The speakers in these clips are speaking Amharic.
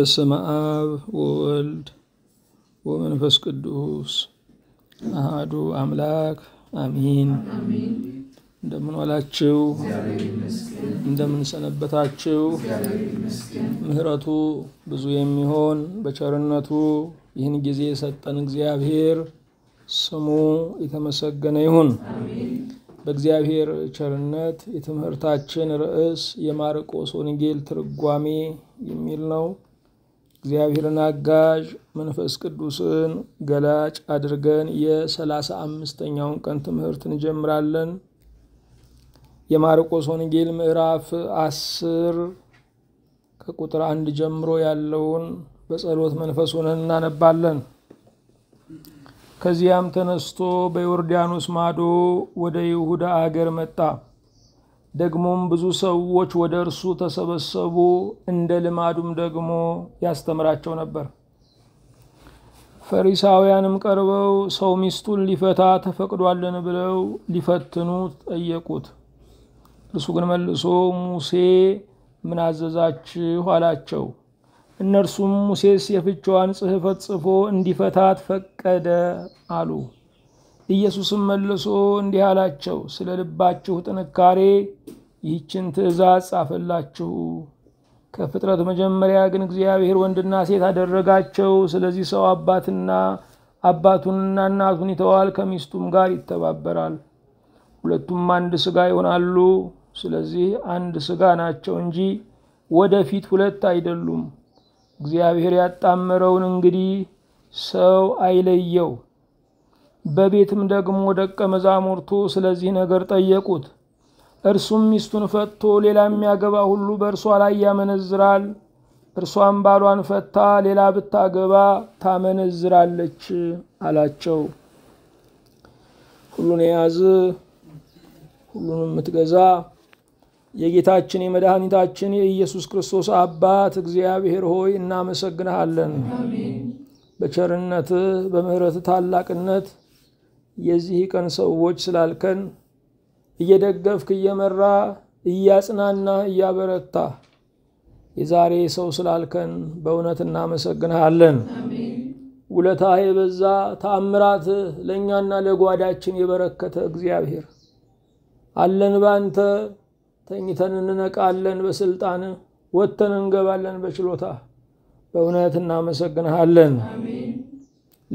በስመ አብ ወወልድ ወመንፈስ ቅዱስ አህዱ አምላክ አሚን። እንደምን ዋላችሁ? እንደምን ሰነበታችሁ? ምሕረቱ ብዙ የሚሆን በቸርነቱ ይህን ጊዜ የሰጠን እግዚአብሔር ስሙ የተመሰገነ ይሁን። በእግዚአብሔር ቸርነት የትምህርታችን ርዕስ የማርቆስ ወንጌል ትርጓሜ የሚል ነው። እግዚአብሔርን አጋዥ መንፈስ ቅዱስን ገላጭ አድርገን የሰላሳ አምስተኛውን ቀን ትምህርት እንጀምራለን። የማርቆስ ወንጌል ምዕራፍ አስር ከቁጥር አንድ ጀምሮ ያለውን በጸሎት መንፈስ ሆነን እናነባለን። ከዚያም ተነስቶ በዮርዳኖስ ማዶ ወደ ይሁዳ አገር መጣ። ደግሞም ብዙ ሰዎች ወደ እርሱ ተሰበሰቡ። እንደ ልማዱም ደግሞ ያስተምራቸው ነበር። ፈሪሳውያንም ቀርበው ሰው ሚስቱን ሊፈታ ተፈቅዷልን ብለው ሊፈትኑ ጠየቁት። እርሱ ግን መልሶ ሙሴ ምን አዘዛችሁ አላቸው። እነርሱም ሙሴስ የፍቻዋን ጽሕፈት ጽፎ እንዲፈታት ፈቀደ አሉ። ኢየሱስም መልሶ እንዲህ አላቸው፣ ስለ ልባችሁ ጥንካሬ ይህችን ትእዛዝ ጻፈላችሁ። ከፍጥረት መጀመሪያ ግን እግዚአብሔር ወንድና ሴት አደረጋቸው። ስለዚህ ሰው አባትና አባቱንና እናቱን ይተዋል፣ ከሚስቱም ጋር ይተባበራል፣ ሁለቱም አንድ ስጋ ይሆናሉ። ስለዚህ አንድ ስጋ ናቸው እንጂ ወደፊት ሁለት አይደሉም። እግዚአብሔር ያጣመረውን እንግዲህ ሰው አይለየው። በቤትም ደግሞ ደቀ መዛሙርቱ ስለዚህ ነገር ጠየቁት። እርሱም ሚስቱን ፈቶ ሌላ የሚያገባ ሁሉ በእርሷ ላይ ያመነዝራል፣ እርሷን ባሏን ፈታ ሌላ ብታገባ ታመነዝራለች አላቸው። ሁሉን የያዝ ሁሉን የምትገዛ የጌታችን የመድኃኒታችን የኢየሱስ ክርስቶስ አባት እግዚአብሔር ሆይ እናመሰግንሃለን። በቸርነት በምሕረት ታላቅነት የዚህ ቀን ሰዎች ስላልከን እየደገፍክ እየመራ እያጽናና እያበረታ የዛሬ ሰው ስላልከን በእውነት እናመሰግንሃለን። ውለታ የበዛ ተአምራት ለእኛና ለጓዳችን የበረከተ እግዚአብሔር አለን ባንተ። ተኝተን እንነቃለን በስልጣን ወጥተን እንገባለን በችሎታ በእውነት እናመሰግንሃለን።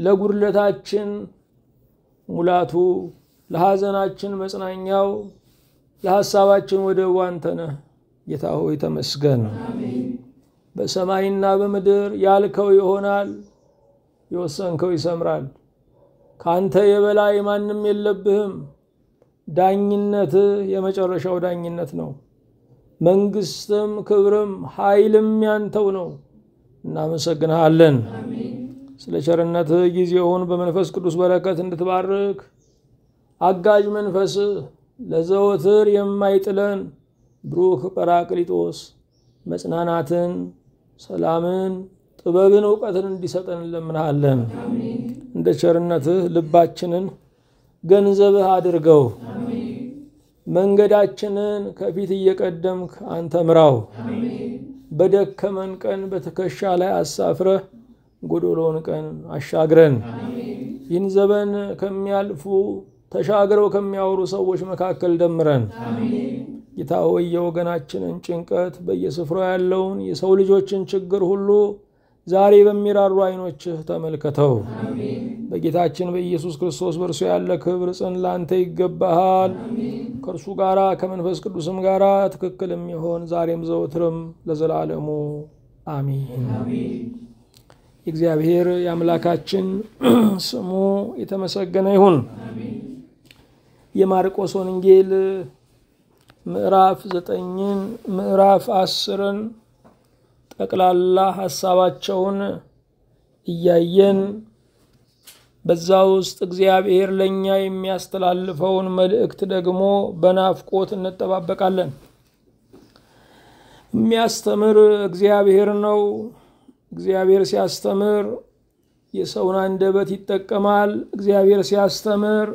ለጉድለታችን ሙላቱ ለሐዘናችን መጽናኛው ለሐሳባችን ወደቡ አንተ ነህ። ጌታ ሆይ ተመስገን። በሰማይና በምድር ያልከው ይሆናል፣ የወሰንከው ይሰምራል። ከአንተ የበላይ ማንም የለብህም። ዳኝነትህ የመጨረሻው ዳኝነት ነው። መንግስትም፣ ክብርም፣ ኃይልም ያንተው ነው። እናመሰግንሃለን። ስለ ቸርነትህ ጊዜውን በመንፈስ ቅዱስ በረከት እንድትባርክ አጋዥ መንፈስ ለዘወትር የማይጥለን ብሩክ ጰራቅሊጦስ መጽናናትን፣ ሰላምን፣ ጥበብን፣ እውቀትን እንዲሰጠን እንለምናሃለን። እንደ ቸርነትህ ልባችንን ገንዘብህ አድርገው። መንገዳችንን ከፊት እየቀደምክ አንተ ምራው። በደከመን ቀን በትከሻ ላይ አሳፍረህ ጎዶሎን ቀን አሻግረን። ይህን ዘመን ከሚያልፉ ተሻግረው ከሚያወሩ ሰዎች መካከል ደምረን። ጌታ ሆይ የወገናችንን ጭንቀት፣ በየስፍራው ያለውን የሰው ልጆችን ችግር ሁሉ ዛሬ በሚራሩ ዓይኖችህ ተመልከተው። በጌታችን በኢየሱስ ክርስቶስ በእርሱ ያለ ክብር ጽን ላንተ ይገባሃል። ከእርሱ ጋራ ከመንፈስ ቅዱስም ጋራ ትክክል የሚሆን ዛሬም ዘወትርም ለዘላለሙ አሚን። የእግዚአብሔር የአምላካችን ስሙ የተመሰገነ ይሁን። የማርቆስ ወንጌል ምዕራፍ ዘጠኝን ምዕራፍ አስርን ጠቅላላ ሀሳባቸውን እያየን በዛ ውስጥ እግዚአብሔር ለእኛ የሚያስተላልፈውን መልእክት ደግሞ በናፍቆት እንጠባበቃለን። የሚያስተምር እግዚአብሔር ነው። እግዚአብሔር ሲያስተምር የሰውን አንደበት ይጠቀማል። እግዚአብሔር ሲያስተምር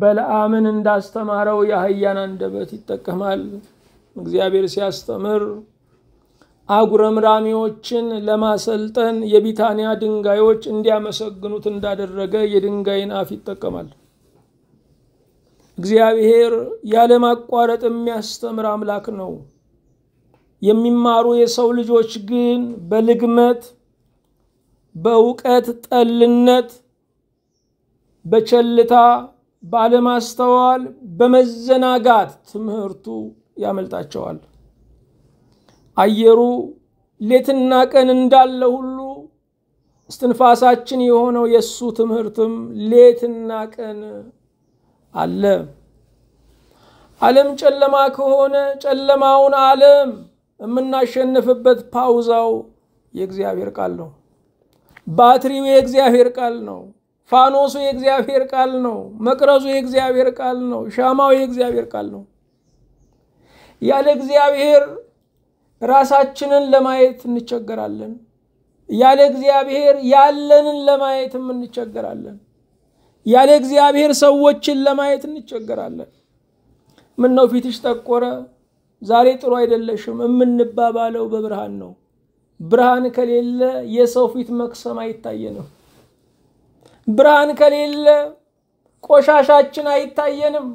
በለአምን እንዳስተማረው የአህያን አንደበት ይጠቀማል። እግዚአብሔር ሲያስተምር አጉረምራሚዎችን ለማሰልጠን የቢታንያ ድንጋዮች እንዲያመሰግኑት እንዳደረገ የድንጋይን አፍ ይጠቀማል። እግዚአብሔር ያለማቋረጥ የሚያስተምር አምላክ ነው። የሚማሩ የሰው ልጆች ግን በልግመት በእውቀት ጠልነት፣ በቸልታ ባለማስተዋል በመዘናጋት ትምህርቱ ያመልጣቸዋል አየሩ ሌትና ቀን እንዳለ ሁሉ እስትንፋሳችን የሆነው የእሱ ትምህርትም ሌትና ቀን አለ አለም ጨለማ ከሆነ ጨለማውን አለም የምናሸንፍበት ፓውዛው የእግዚአብሔር ቃል ነው ባትሪው የእግዚአብሔር ቃል ነው ፋኖሱ የእግዚአብሔር ቃል ነው። መቅረዙ የእግዚአብሔር ቃል ነው። ሻማው የእግዚአብሔር ቃል ነው። ያለ እግዚአብሔር ራሳችንን ለማየት እንቸገራለን። ያለ እግዚአብሔር ያለንን ለማየትም እንቸገራለን። ያለ እግዚአብሔር ሰዎችን ለማየት እንቸገራለን። ምን ነው ፊትሽ ጠቆረ፣ ዛሬ ጥሩ አይደለሽም የምንባባለው በብርሃን ነው። ብርሃን ከሌለ የሰው ፊት መክሰም አይታየንም። ብርሃን ከሌለ ቆሻሻችን አይታየንም።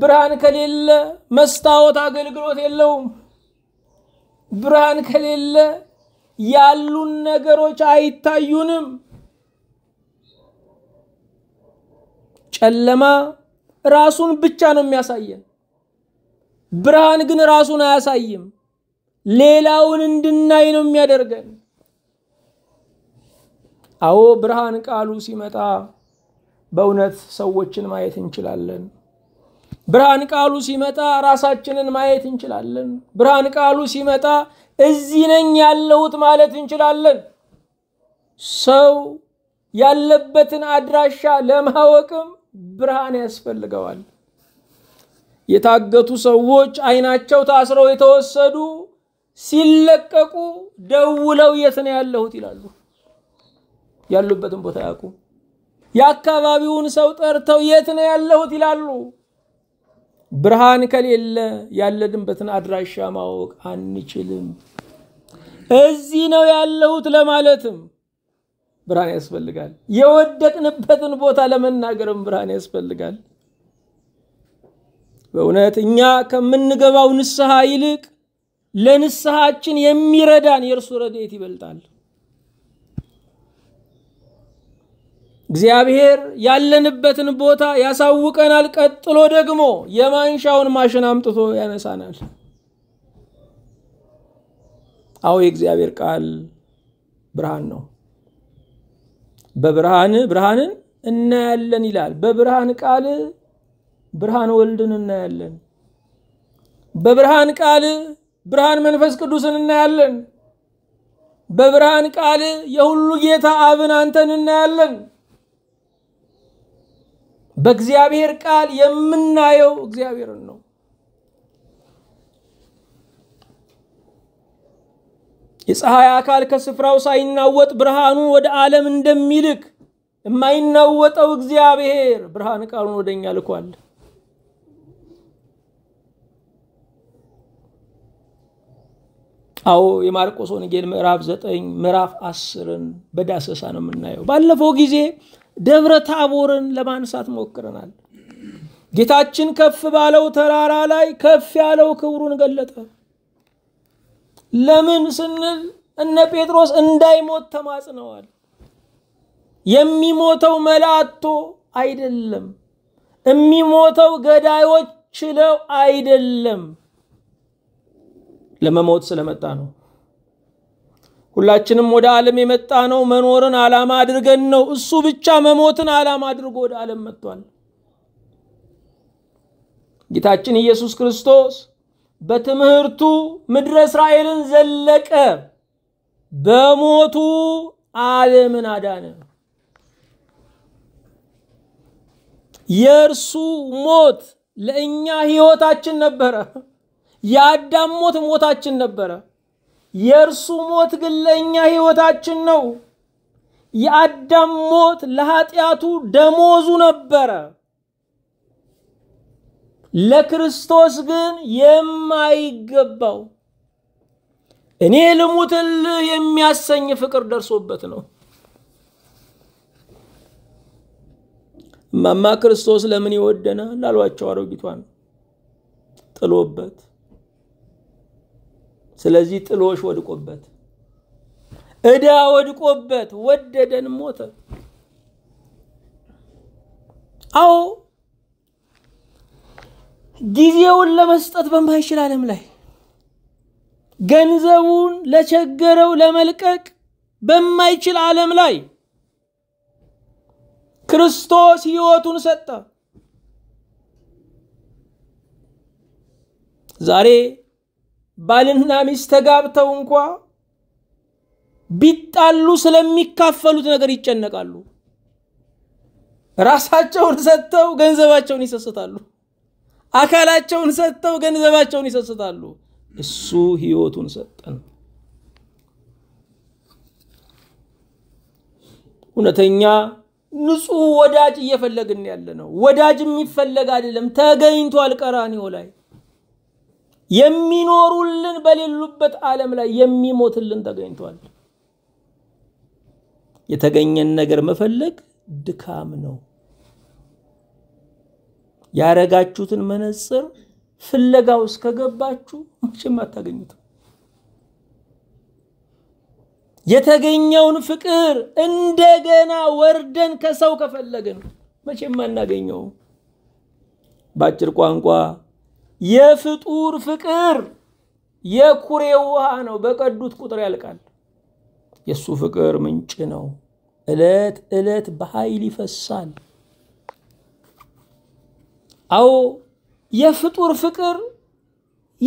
ብርሃን ከሌለ መስታወት አገልግሎት የለውም። ብርሃን ከሌለ ያሉን ነገሮች አይታዩንም። ጨለማ ራሱን ብቻ ነው የሚያሳየን። ብርሃን ግን ራሱን አያሳይም። ሌላውን እንድናይ ነው የሚያደርገን። አዎ ብርሃን ቃሉ ሲመጣ በእውነት ሰዎችን ማየት እንችላለን። ብርሃን ቃሉ ሲመጣ ራሳችንን ማየት እንችላለን። ብርሃን ቃሉ ሲመጣ እዚህ ነኝ ያለሁት ማለት እንችላለን። ሰው ያለበትን አድራሻ ለማወቅም ብርሃን ያስፈልገዋል። የታገቱ ሰዎች አይናቸው ታስረው የተወሰዱ ሲለቀቁ ደውለው የት ነው ያለሁት ይላሉ። ያሉበትን ቦታ ያውቁ። የአካባቢውን ሰው ጠርተው የት ነው ያለሁት ይላሉ። ብርሃን ከሌለ ያለንበትን አድራሻ ማወቅ አንችልም። እዚህ ነው ያለሁት ለማለትም ብርሃን ያስፈልጋል። የወደቅንበትን ቦታ ለመናገርም ብርሃን ያስፈልጋል። በእውነት እኛ ከምንገባው ንስሐ ይልቅ ለንስሐችን የሚረዳን የእርሱ ረድኤት ይበልጣል። እግዚአብሔር ያለንበትን ቦታ ያሳውቀናል። ቀጥሎ ደግሞ የማንሻውን ማሽን አምጥቶ ያነሳናል። አዎ የእግዚአብሔር ቃል ብርሃን ነው። በብርሃን ብርሃንን እናያለን ይላል። በብርሃን ቃል ብርሃን ወልድን እናያለን። በብርሃን ቃል ብርሃን መንፈስ ቅዱስን እናያለን። በብርሃን ቃል የሁሉ ጌታ አብን አንተን እናያለን። በእግዚአብሔር ቃል የምናየው እግዚአብሔርን ነው። የፀሐይ አካል ከስፍራው ሳይናወጥ ብርሃኑን ወደ ዓለም እንደሚልክ የማይናወጠው እግዚአብሔር ብርሃን ቃሉን ወደ እኛ ልኳል። አዎ የማርቆስ ወንጌል ምዕራፍ ዘጠኝ ምዕራፍ አስርን በዳሰሳ ነው የምናየው። ባለፈው ጊዜ ደብረ ታቦርን ለማንሳት ሞክረናል። ጌታችን ከፍ ባለው ተራራ ላይ ከፍ ያለው ክብሩን ገለጠ። ለምን ስንል እነ ጴጥሮስ እንዳይሞት ተማጽነዋል። የሚሞተው መላእክቶ አይደለም፣ የሚሞተው ገዳዮች ችለው አይደለም፣ ለመሞት ስለመጣ ነው። ሁላችንም ወደ ዓለም የመጣ ነው መኖርን ዓላማ አድርገን ነው። እሱ ብቻ መሞትን ዓላማ አድርጎ ወደ ዓለም መጥቷል። ጌታችን ኢየሱስ ክርስቶስ በትምህርቱ ምድረ እስራኤልን ዘለቀ፣ በሞቱ ዓለምን አዳነ። የእርሱ ሞት ለእኛ ሕይወታችን ነበረ። የአዳም ሞት ሞታችን ነበረ። የእርሱ ሞት ግን ለእኛ ሕይወታችን ነው። የአዳም ሞት ለኃጢአቱ ደሞዙ ነበረ። ለክርስቶስ ግን የማይገባው እኔ ልሙትልህ የሚያሰኝ ፍቅር ደርሶበት ነው። እማማ ክርስቶስ ለምን ይወደናል አሏቸው አሮጊቷን ጥሎበት ስለዚህ ጥሎሽ ወድቆበት እዳ ወድቆበት ወደደን ሞተ። አዎ ጊዜውን ለመስጠት በማይችል ዓለም ላይ ገንዘቡን ለቸገረው ለመልቀቅ በማይችል ዓለም ላይ ክርስቶስ ሕይወቱን ሰጠ። ዛሬ ባልና ሚስት ተጋብተው እንኳ ቢጣሉ ስለሚካፈሉት ነገር ይጨነቃሉ። ራሳቸውን ሰጥተው ገንዘባቸውን ይሰስታሉ። አካላቸውን ሰጥተው ገንዘባቸውን ይሰስታሉ። እሱ ህይወቱን ሰጠን። እውነተኛ ንጹህ ወዳጅ እየፈለግን ያለ ነው። ወዳጅ የሚፈለግ አይደለም፣ ተገኝቷል ቀራንዮ ላይ። የሚኖሩልን በሌሉበት ዓለም ላይ የሚሞትልን ተገኝቷል። የተገኘን ነገር መፈለግ ድካም ነው። ያረጋችሁትን መነጽር ፍለጋው እስከገባችሁ መቼም አታገኙትም። የተገኘውን ፍቅር እንደገና ወርደን ከሰው ከፈለግን መቼም አናገኘው። በአጭር ቋንቋ የፍጡር ፍቅር የኩሬ ውሃ ነው፣ በቀዱት ቁጥር ያልቃል። የእሱ ፍቅር ምንጭ ነው፣ ዕለት ዕለት በኃይል ይፈሳል። አዎ የፍጡር ፍቅር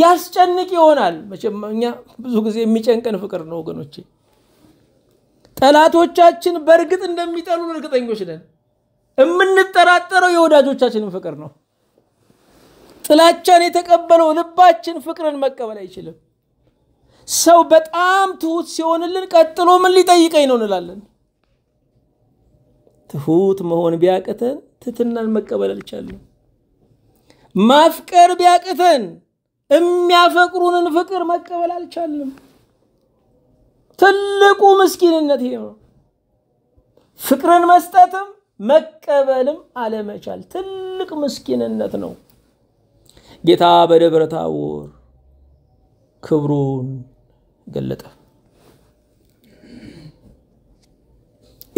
ያስጨንቅ ይሆናል። መቼም እኛ ብዙ ጊዜ የሚጨንቀን ፍቅር ነው ወገኖቼ። ጠላቶቻችን በእርግጥ እንደሚጠሉን እርግጠኞች ነን። የምንጠራጠረው የወዳጆቻችንን ፍቅር ነው። ጥላቻን የተቀበለው ልባችን ፍቅርን መቀበል አይችልም። ሰው በጣም ትሁት ሲሆንልን ቀጥሎ ምን ሊጠይቀኝ ነው እንላለን። ትሁት መሆን ቢያቅተን ትትናን መቀበል አልቻለም። ማፍቀር ቢያቅተን የሚያፈቅሩንን ፍቅር መቀበል አልቻለም። ትልቁ ምስኪንነት ይሄ ነው። ፍቅርን መስጠትም መቀበልም አለመቻል ትልቅ ምስኪንነት ነው። ጌታ በደብረ ታቦር ክብሩን ገለጠ።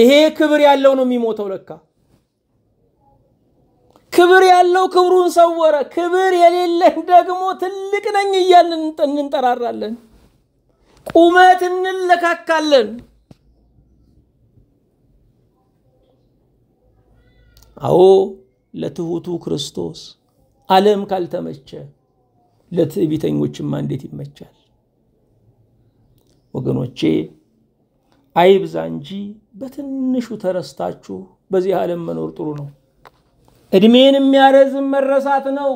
ይሄ ክብር ያለው ነው የሚሞተው። ለካ ክብር ያለው ክብሩን ሰወረ። ክብር የሌለን ደግሞ ትልቅ ነኝ እያልን እንጠራራለን፣ ቁመት እንለካካለን። አዎ ለትሑቱ ክርስቶስ ዓለም ካልተመቸ ለትዕቢተኞችማ እንዴት ይመቻል? ወገኖቼ አይብዛ እንጂ በትንሹ ተረስታችሁ በዚህ ዓለም መኖር ጥሩ ነው። እድሜን የሚያረዝም መረሳት ነው።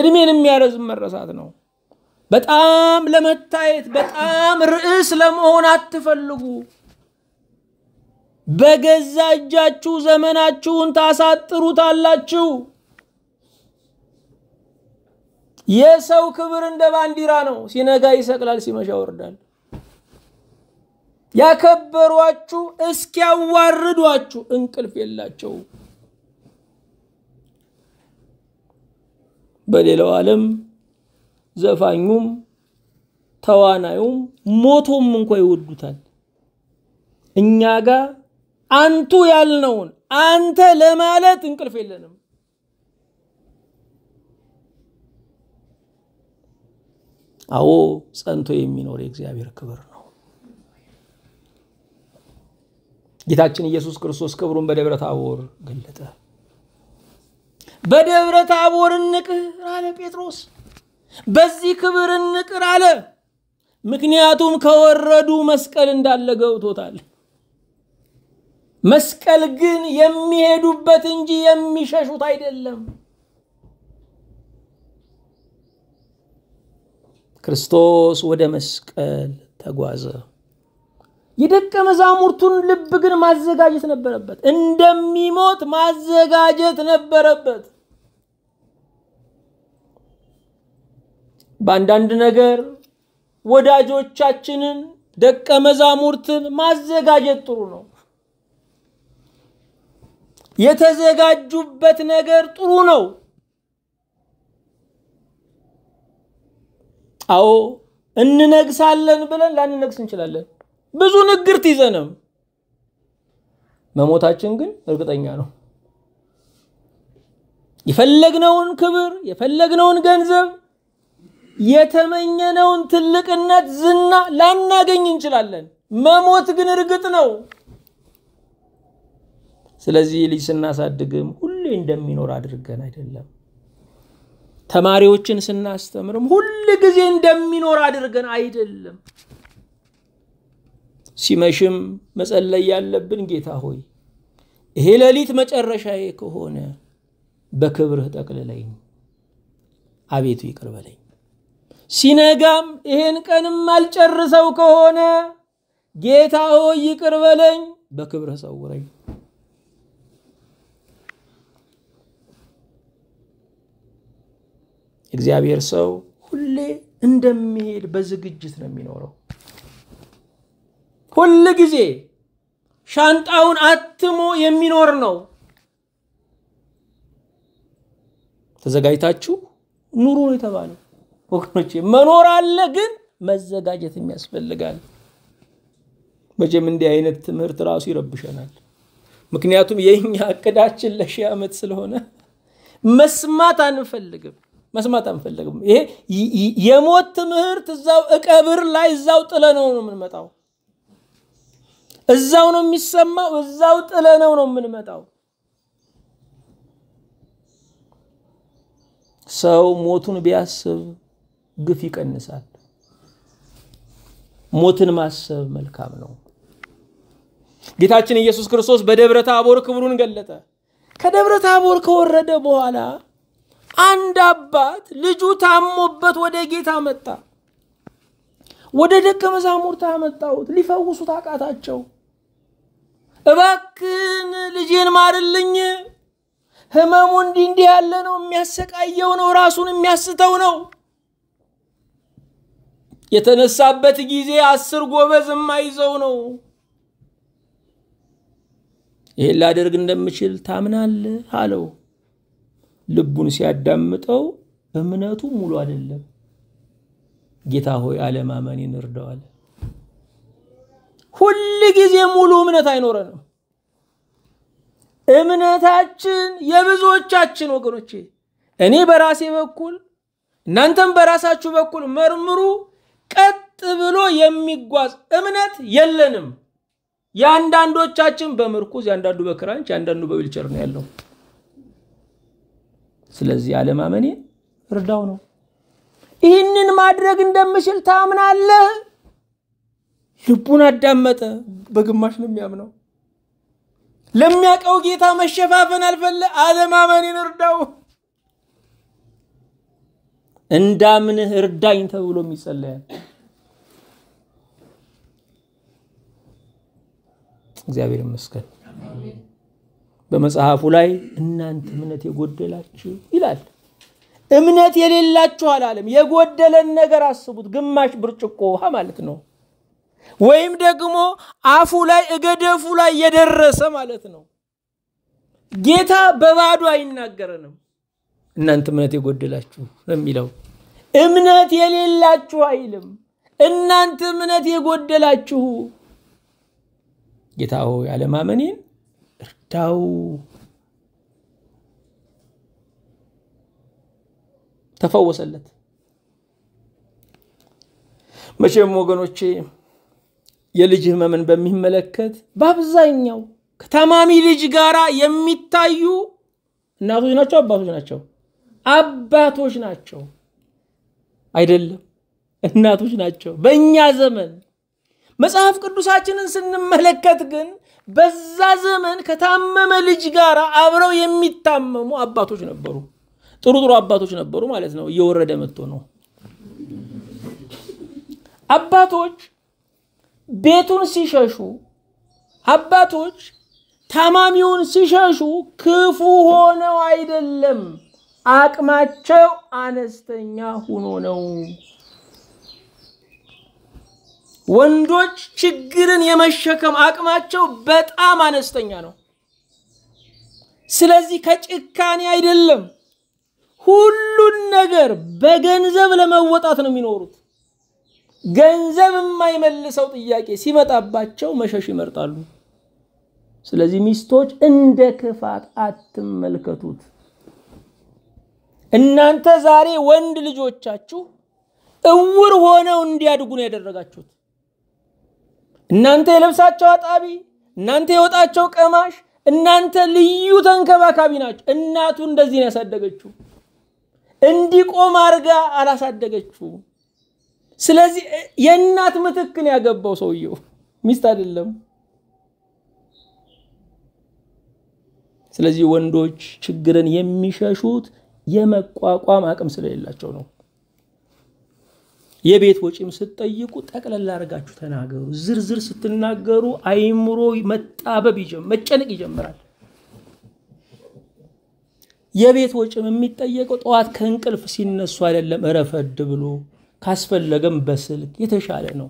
እድሜን የሚያረዝም መረሳት ነው። በጣም ለመታየት በጣም ርዕስ ለመሆን አትፈልጉ። በገዛ እጃችሁ ዘመናችሁን ታሳጥሩታላችሁ። የሰው ክብር እንደ ባንዲራ ነው። ሲነጋ ይሰቅላል፣ ሲመሻ ወርዳል። ያከበሯችሁ እስኪያዋርዷችሁ እንቅልፍ የላቸው። በሌላው ዓለም ዘፋኙም ተዋናዩም ሞቶም እንኳ ይወዱታል። እኛ ጋር አንቱ ያልነውን አንተ ለማለት እንቅልፍ የለንም። አዎ ጸንቶ የሚኖር የእግዚአብሔር ክብር ነው። ጌታችን ኢየሱስ ክርስቶስ ክብሩን በደብረ ታቦር ገለጠ። በደብረ ታቦር እንቅር አለ ጴጥሮስ። በዚህ ክብር እንቅር አለ። ምክንያቱም ከወረዱ መስቀል እንዳለ ገብቶታል። መስቀል ግን የሚሄዱበት እንጂ የሚሸሹት አይደለም። ክርስቶስ ወደ መስቀል ተጓዘ። የደቀ መዛሙርቱን ልብ ግን ማዘጋጀት ነበረበት። እንደሚሞት ማዘጋጀት ነበረበት። በአንዳንድ ነገር ወዳጆቻችንን ደቀ መዛሙርትን ማዘጋጀት ጥሩ ነው። የተዘጋጁበት ነገር ጥሩ ነው። አዎ እንነግሳለን ብለን ላንነግስ እንችላለን። ብዙ ንግርት ይዘንም መሞታችን ግን እርግጠኛ ነው። የፈለግነውን ክብር፣ የፈለግነውን ገንዘብ፣ የተመኘነውን ትልቅነት፣ ዝና ላናገኝ እንችላለን። መሞት ግን እርግጥ ነው። ስለዚህ ልጅ ስናሳድግም ሁሌ እንደሚኖር አድርገን አይደለም ተማሪዎችን ስናስተምርም ሁል ጊዜ እንደሚኖር አድርገን አይደለም። ሲመሽም መጸለይ ያለብን ጌታ ሆይ ይሄ ሌሊት መጨረሻዬ ከሆነ በክብርህ ጠቅልለኝ፣ አቤቱ ይቅር በለኝ። ሲነጋም ይሄን ቀንም አልጨርሰው ከሆነ ጌታ ሆይ ይቅር በለኝ፣ በክብርህ ሰውረኝ። እግዚአብሔር ሰው ሁሌ እንደሚሄድ በዝግጅት ነው የሚኖረው። ሁል ጊዜ ሻንጣውን አትሞ የሚኖር ነው። ተዘጋጅታችሁ ኑሩ ነው የተባለው። መኖር አለ፣ ግን መዘጋጀት ያስፈልጋል። መቼም እንዲህ አይነት ትምህርት ራሱ ይረብሸናል። ምክንያቱም የእኛ እቅዳችን ለሺህ ዓመት ስለሆነ መስማት አንፈልግም። መስማት አንፈለግም። ይሄ የሞት ትምህርት እዛው እቀብር ላይ እዛው ጥለ ነው ነው የምንመጣው። እዛው ነው የሚሰማው። እዛው ጥለ ነው ነው የምንመጣው። ሰው ሞቱን ቢያስብ ግፍ ይቀንሳል። ሞትን ማሰብ መልካም ነው። ጌታችን ኢየሱስ ክርስቶስ በደብረ ታቦር ክብሩን ገለጠ። ከደብረ ታቦር ከወረደ በኋላ አንድ አባት ልጁ ታሞበት ወደ ጌታ መጣ። ወደ ደቀ መዛሙርት አመጣሁት፣ ሊፈውሱት አቃታቸው። እባክን ልጄን ማርልኝ፣ ህመሙ እንዲህ እንዲህ ያለ ነው፣ የሚያሰቃየው ነው፣ ራሱን የሚያስተው ነው። የተነሳበት ጊዜ አስር ጎበዝ የማይዘው ነው። ይሄን ላደርግ እንደምችል ታምናለህ አለው። ልቡን ሲያዳምጠው እምነቱ ሙሉ አይደለም። ጌታ ሆይ አለማመኔን እርዳዋል። ሁል ጊዜ ሙሉ እምነት አይኖረንም። እምነታችን የብዙዎቻችን ወገኖቼ፣ እኔ በራሴ በኩል እናንተም በራሳችሁ በኩል መርምሩ። ቀጥ ብሎ የሚጓዝ እምነት የለንም። የአንዳንዶቻችን በምርኩዝ፣ የአንዳንዱ በክራንች፣ የአንዳንዱ በዊልቸር ነው ያለው። ስለዚህ አለማመኔ እርዳው ነው። ይህንን ማድረግ እንደምችል ታምናለህ? ልቡን አዳመጠ። በግማሽ ነው የሚያምነው። ለሚያውቀው ጌታ መሸፋፈን አልፈለ። አለማመኔን እርዳው። እንዳምንህ እርዳኝ ተብሎ ይጸለያል። እግዚአብሔር ይመስገን። በመጽሐፉ ላይ እናንተ እምነት የጎደላችሁ ይላል። እምነት የሌላችሁ አላለም። የጎደለን ነገር አስቡት። ግማሽ ብርጭቆ ውሃ ማለት ነው። ወይም ደግሞ አፉ ላይ እገደፉ ላይ የደረሰ ማለት ነው። ጌታ በባዶ አይናገረንም። እናንተ እምነት የጎደላችሁ የሚለው እምነት የሌላችሁ አይልም። እናንተ እምነት የጎደላችሁ ጌታ ሆይ አለማመኔን ተው ተፈወሰለት። መቼም ወገኖቼ የልጅ ህመምን በሚመለከት በአብዛኛው ከታማሚ ልጅ ጋር የሚታዩ እናቶች ናቸው፣ አባቶች ናቸው፣ አባቶች ናቸው። አይደለም እናቶች ናቸው። በእኛ ዘመን መጽሐፍ ቅዱሳችንን ስንመለከት ግን በዛ ዘመን ከታመመ ልጅ ጋር አብረው የሚታመሙ አባቶች ነበሩ። ጥሩ ጥሩ አባቶች ነበሩ ማለት ነው። እየወረደ መጥቶ ነው። አባቶች ቤቱን ሲሸሹ፣ አባቶች ታማሚውን ሲሸሹ ክፉ ሆነው አይደለም፣ አቅማቸው አነስተኛ ሆኖ ነው። ወንዶች ችግርን የመሸከም አቅማቸው በጣም አነስተኛ ነው። ስለዚህ ከጭካኔ አይደለም፣ ሁሉን ነገር በገንዘብ ለመወጣት ነው የሚኖሩት። ገንዘብ የማይመልሰው ጥያቄ ሲመጣባቸው መሸሽ ይመርጣሉ። ስለዚህ ሚስቶች እንደ ክፋት አትመልከቱት። እናንተ ዛሬ ወንድ ልጆቻችሁ እውር ሆነው እንዲያድጉ ነው ያደረጋችሁት። እናንተ የልብሳቸው አጣቢ፣ እናንተ የወጣቸው ቀማሽ፣ እናንተ ልዩ ተንከባካቢ ናቸው። እናቱ እንደዚህ ነው ያሳደገችው። እንዲቆም አርጋ አላሳደገችው። ስለዚህ የእናት ምትክን ያገባው ሰውየው ሚስት አይደለም። ስለዚህ ወንዶች ችግርን የሚሸሹት የመቋቋም አቅም ስለሌላቸው ነው። የቤት ወጪም ስትጠይቁ ጠቅለል አድርጋችሁ ተናገሩ። ዝርዝር ስትናገሩ አይምሮ መጣበብ መጨነቅ ይጀምራል። የቤት ወጪም የሚጠየቀው ጠዋት ከእንቅልፍ ሲነሱ አይደለም፣ እረፈድ ብሎ ካስፈለገም በስልክ የተሻለ ነው።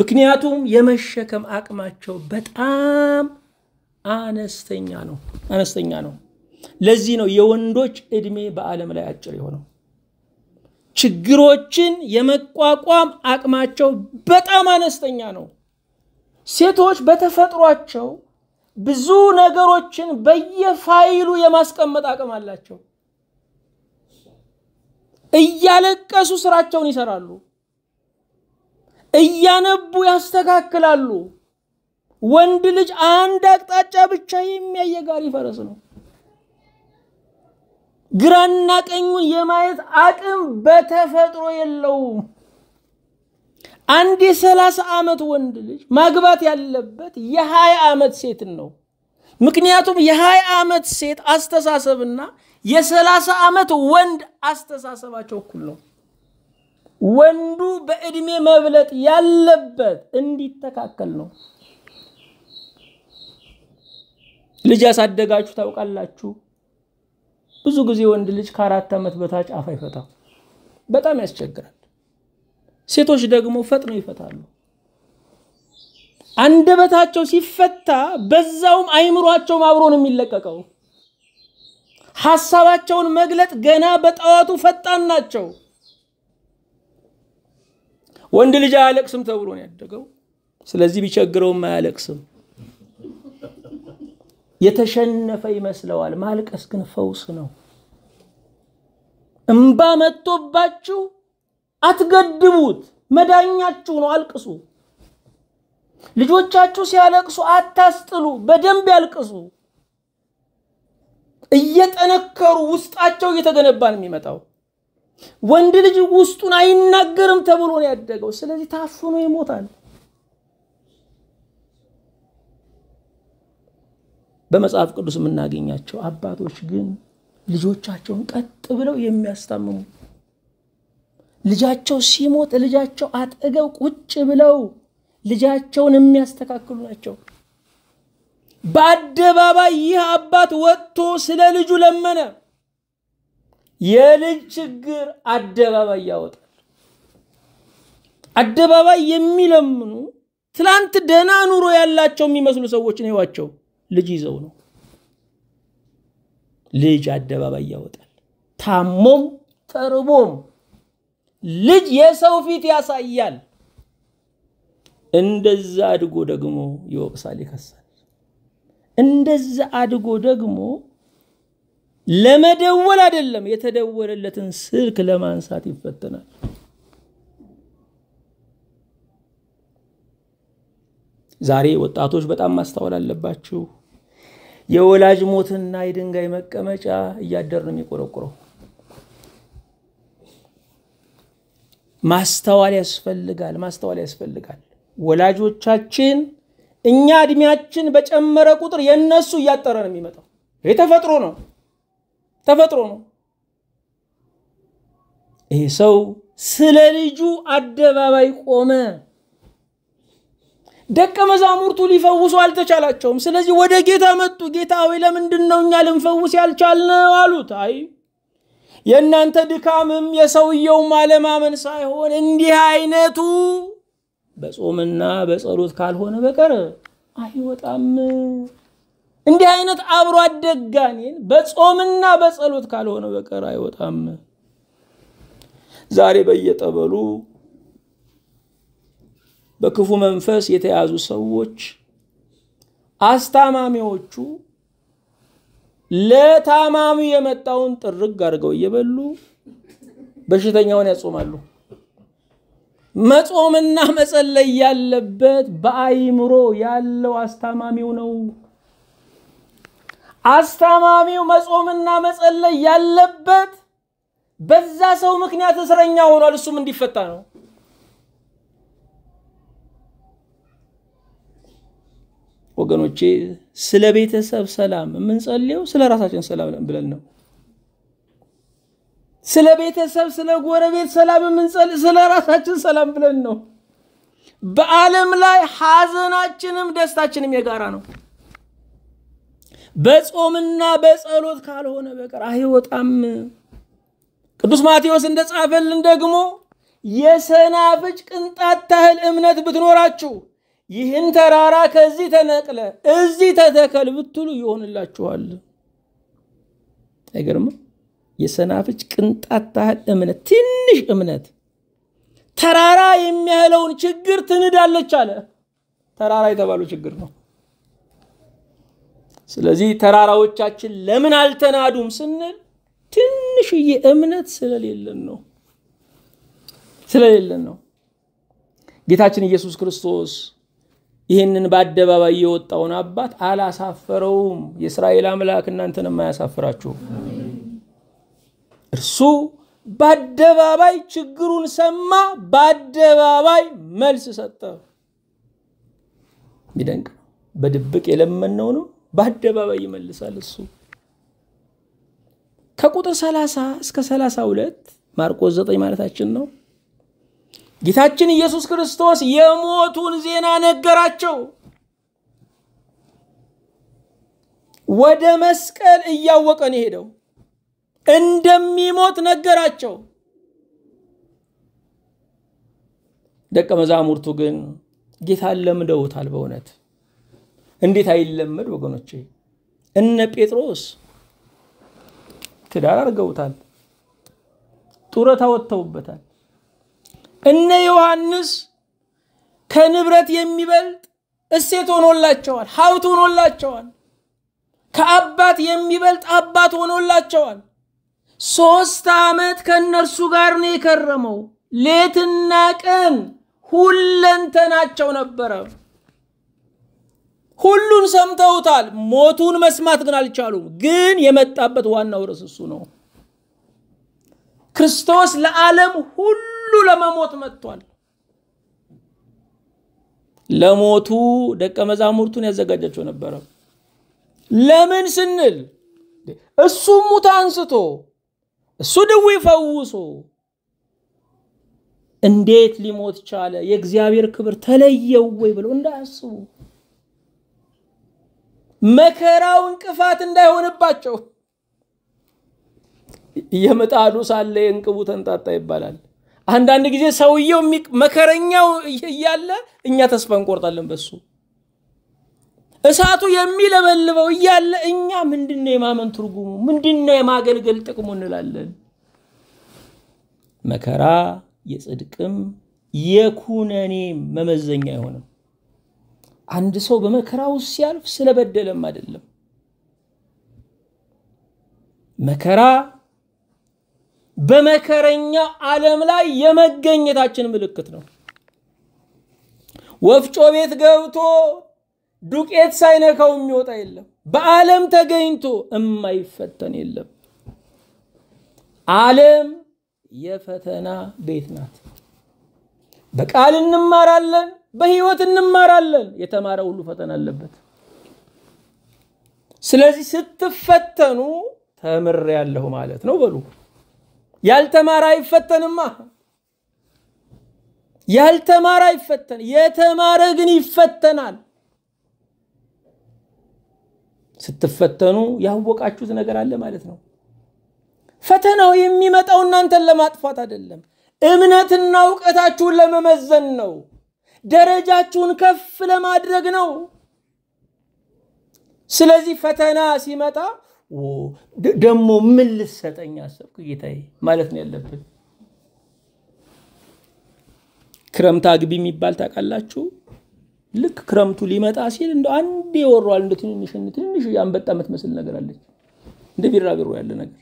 ምክንያቱም የመሸከም አቅማቸው በጣም አነስተኛ ነው አነስተኛ ነው። ለዚህ ነው የወንዶች እድሜ በዓለም ላይ አጭር የሆነው። ችግሮችን የመቋቋም አቅማቸው በጣም አነስተኛ ነው። ሴቶች በተፈጥሯቸው ብዙ ነገሮችን በየፋይሉ የማስቀመጥ አቅም አላቸው። እያለቀሱ ስራቸውን ይሰራሉ። እያነቡ ያስተካክላሉ። ወንድ ልጅ አንድ አቅጣጫ ብቻ የሚያየ ጋሪ ፈረስ ነው። ግራና ቀኙን የማየት አቅም በተፈጥሮ የለውም። አንድ የሰላሳ ዓመት ወንድ ልጅ ማግባት ያለበት የሀያ ዓመት ሴትን ነው። ምክንያቱም የሀያ ዓመት ሴት አስተሳሰብና የሰላሳ ዓመት ወንድ አስተሳሰባቸው እኩል ነው። ወንዱ በእድሜ መብለጥ ያለበት እንዲተካከል ነው። ልጅ ያሳደጋችሁ ታውቃላችሁ። ብዙ ጊዜ ወንድ ልጅ ከአራት ዓመት በታች አፍ አይፈታም። በጣም ያስቸግራል። ሴቶች ደግሞ ፈጥነው ይፈታሉ። አንደበታቸው ሲፈታ በዛውም አይምሯቸውም አብሮ ነው የሚለቀቀው። ሐሳባቸውን መግለጥ ገና በጠዋቱ ፈጣን ናቸው። ወንድ ልጅ አያለቅስም ተብሎ ነው ያደገው። ስለዚህ ቢቸግረውም አያለቅስም። የተሸነፈ ይመስለዋል። ማልቀስ ግን ፈውስ ነው። እምባ መጥቶባችሁ አትገድቡት። መዳኛችሁ ነው። አልቅሱ። ልጆቻችሁ ሲያለቅሱ አታስጥሉ። በደንብ ያልቅሱ። እየጠነከሩ ውስጣቸው እየተገነባ ነው የሚመጣው። ወንድ ልጅ ውስጡን አይናገርም ተብሎ ነው ያደገው። ስለዚህ ታፍኖ ይሞታል። በመጽሐፍ ቅዱስ የምናገኛቸው አባቶች ግን ልጆቻቸውን ቀጥ ብለው የሚያስታምሙ ልጃቸው ሲሞት ልጃቸው አጠገብ ቁጭ ብለው ልጃቸውን የሚያስተካክሉ ናቸው። በአደባባይ ይህ አባት ወጥቶ ስለ ልጁ ለመነ። የልጅ ችግር አደባባይ ያወጣል። አደባባይ የሚለምኑ ትላንት ደህና ኑሮ ያላቸው የሚመስሉ ሰዎችን ይዋቸው። ልጅ ይዘው ነው። ልጅ አደባባይ ያወጣል። ታሞም ተርቦም ልጅ የሰው ፊት ያሳያል። እንደዛ አድጎ ደግሞ ይወቅሳል፣ ይከሳል። እንደዛ አድጎ ደግሞ ለመደወል አይደለም የተደወለለትን ስልክ ለማንሳት ይፈተናል። ዛሬ ወጣቶች በጣም ማስተዋል አለባችሁ። የወላጅ ሞትና የድንጋይ መቀመጫ እያደር ነው የሚቆረቁረው። ማስተዋል ያስፈልጋል። ማስተዋል ያስፈልጋል። ወላጆቻችን እኛ እድሜያችን በጨመረ ቁጥር የእነሱ እያጠረ ነው የሚመጣው። ይህ ተፈጥሮ ነው፣ ተፈጥሮ ነው። ይሄ ሰው ስለ ልጁ አደባባይ ቆመ። ደቀ መዛሙርቱ ሊፈውሱ አልተቻላቸውም። ስለዚህ ወደ ጌታ መጡ። ጌታ ሆይ ለምንድን ነው እኛ ልንፈውስ ያልቻልነው አሉት። አይ የእናንተ ድካምም የሰውየውም አለማመን ሳይሆን እንዲህ አይነቱ በጾምና በጸሎት ካልሆነ በቀር አይወጣም። እንዲህ አይነት አብሮ አደጋኔን በጾምና በጸሎት ካልሆነ በቀር አይወጣም። ዛሬ በየጠበሉ በክፉ መንፈስ የተያዙ ሰዎች አስታማሚዎቹ ለታማሚው የመጣውን ጥርግ አድርገው እየበሉ በሽተኛውን ያጾማሉ። መጾምና መጸለይ ያለበት በአይምሮ ያለው አስታማሚው ነው። አስታማሚው መጾምና መጸለይ ያለበት በዛ ሰው ምክንያት እስረኛ ሆኗል፣ እሱም እንዲፈታ ነው። ወገኖቼ ስለ ቤተሰብ ሰላም የምንጸልየው ስለ ራሳችን ሰላም ብለን ነው። ስለ ቤተሰብ፣ ስለ ጎረቤት ሰላም የምንጸል ስለ ራሳችን ሰላም ብለን ነው። በዓለም ላይ ሐዘናችንም ደስታችንም የጋራ ነው። በጾምና በጸሎት ካልሆነ በቀር አይወጣም። ቅዱስ ማቴዎስ እንደጻፈልን ደግሞ የሰናፍጭ ቅንጣት ታህል እምነት ብትኖራችሁ ይህን ተራራ ከዚህ ተነቅለ እዚህ ተተከል ብትሉ ይሆንላችኋል። አይገርምም? የሰናፍጭ ቅንጣት ታህል እምነት፣ ትንሽ እምነት ተራራ የሚያህለውን ችግር ትንዳለች አለ። ተራራ የተባለው ችግር ነው። ስለዚህ ተራራዎቻችን ለምን አልተናዱም ስንል ትንሽዬ እምነት ስለሌለን ነው ስለሌለን ነው። ጌታችን ኢየሱስ ክርስቶስ ይህንን በአደባባይ የወጣውን አባት አላሳፈረውም። የእስራኤል አምላክ እናንተን የማያሳፍራችሁ እርሱ በአደባባይ ችግሩን ሰማ፣ በአደባባይ መልስ ሰጠ። የሚደንቅ ነው። በድብቅ የለመነውንም በአደባባይ ይመልሳል እሱ። ከቁጥር 30 እስከ 32 ማርቆስ 9 ማለታችን ነው። ጌታችን ኢየሱስ ክርስቶስ የሞቱን ዜና ነገራቸው። ወደ መስቀል እያወቀን ሄደው እንደሚሞት ነገራቸው። ደቀ መዛሙርቱ ግን ጌታን ለምደውታል። በእውነት እንዴት አይለመድ ወገኖቼ! እነ ጴጥሮስ ትዳር አድርገውታል። ጡረታ ወጥተውበታል። እነ ዮሐንስ ከንብረት የሚበልጥ እሴት ሆኖላቸዋል፣ ሀብት ሆኖላቸዋል። ከአባት የሚበልጥ አባት ሆኖላቸዋል። ሶስት ዓመት ከእነርሱ ጋር ነው የከረመው። ሌትና ቀን ሁለንተናቸው ነበረ። ሁሉን ሰምተውታል። ሞቱን መስማት ግን አልቻሉም። ግን የመጣበት ዋናው ርዕስ እሱ ነው። ክርስቶስ ለዓለም ሁሉ ሁሉ ለመሞት መጥቷል። ለሞቱ ደቀ መዛሙርቱን ያዘጋጃቸው ነበረ። ለምን ስንል እሱ ሙት አንስቶ እሱ ድዊ ፈውሶ እንዴት ሊሞት ቻለ? የእግዚአብሔር ክብር ተለየው ወይ ብለው እንዳያስቡ መከራው እንቅፋት እንዳይሆንባቸው የምጣዱ ሳለ የእንቅቡ ተንጣጣ ይባላል። አንዳንድ ጊዜ ሰውየው መከረኛው እያለ እኛ ተስፋ እንቆርጣለን በሱ እሳቱ የሚለበልበው እያለ እኛ ምንድነው የማመን ትርጉሙ ምንድነው የማገልገል ጥቅሙ እንላለን መከራ የጽድቅም የኩነኔ መመዘኛ አይሆንም አንድ ሰው በመከራ ውስጥ ሲያልፍ ስለበደለም አይደለም መከራ በመከረኛ ዓለም ላይ የመገኘታችን ምልክት ነው። ወፍጮ ቤት ገብቶ ዱቄት ሳይነካው የሚወጣ የለም። በዓለም ተገኝቶ እማይፈተን የለም። ዓለም የፈተና ቤት ናት። በቃል እንማራለን፣ በህይወት እንማራለን። የተማረ ሁሉ ፈተና አለበት። ስለዚህ ስትፈተኑ ተምሬያለሁ ማለት ነው በሉ። ያልተማረ አይፈተንማ። ያልተማረ አይፈተን፣ የተማረ ግን ይፈተናል። ስትፈተኑ ያወቃችሁት ነገር አለ ማለት ነው። ፈተናው የሚመጣው እናንተን ለማጥፋት አይደለም፣ እምነትና እውቀታችሁን ለመመዘን ነው። ደረጃችሁን ከፍ ለማድረግ ነው። ስለዚህ ፈተና ሲመጣ ደግሞ ምን ልሰጠኝ አሰብክ ጌታዬ ማለት ነው ያለብን። ክረምት አግቢ የሚባል ታውቃላችሁ? ልክ ክረምቱ ሊመጣ ሲል እንደ አንድ የወሯል እንደ ትንንሽ ትንሽ አንበጣ የምትመስል ነገር አለች፣ እንደ ቢራቢሮ ያለ ነገር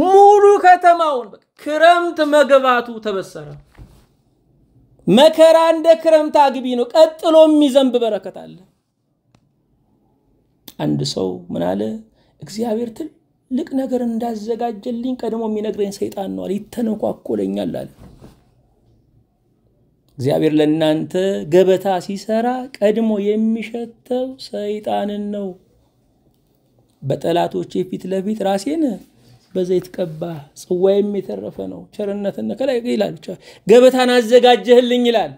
ሙሉ ከተማውን ክረምት መግባቱ ተበሰረ። መከራ እንደ ክረምት አግቢ ነው። ቀጥሎ የሚዘንብ በረከት አለ። አንድ ሰው ምን አለ? እግዚአብሔር ትልቅ ነገር እንዳዘጋጀልኝ ቀድሞ የሚነግረኝ ሰይጣን ነዋል፣ ይተነኳኮለኛል አለ። እግዚአብሔር ለእናንተ ገበታ ሲሰራ ቀድሞ የሚሸተው ሰይጣንን ነው። በጠላቶቼ ፊት ለፊት ራሴን በዘይት ቀባ፣ ጽዋዬም የተረፈ ነው። ቸርነትና ከላይ ይላል። ገበታን አዘጋጀህልኝ ይላል።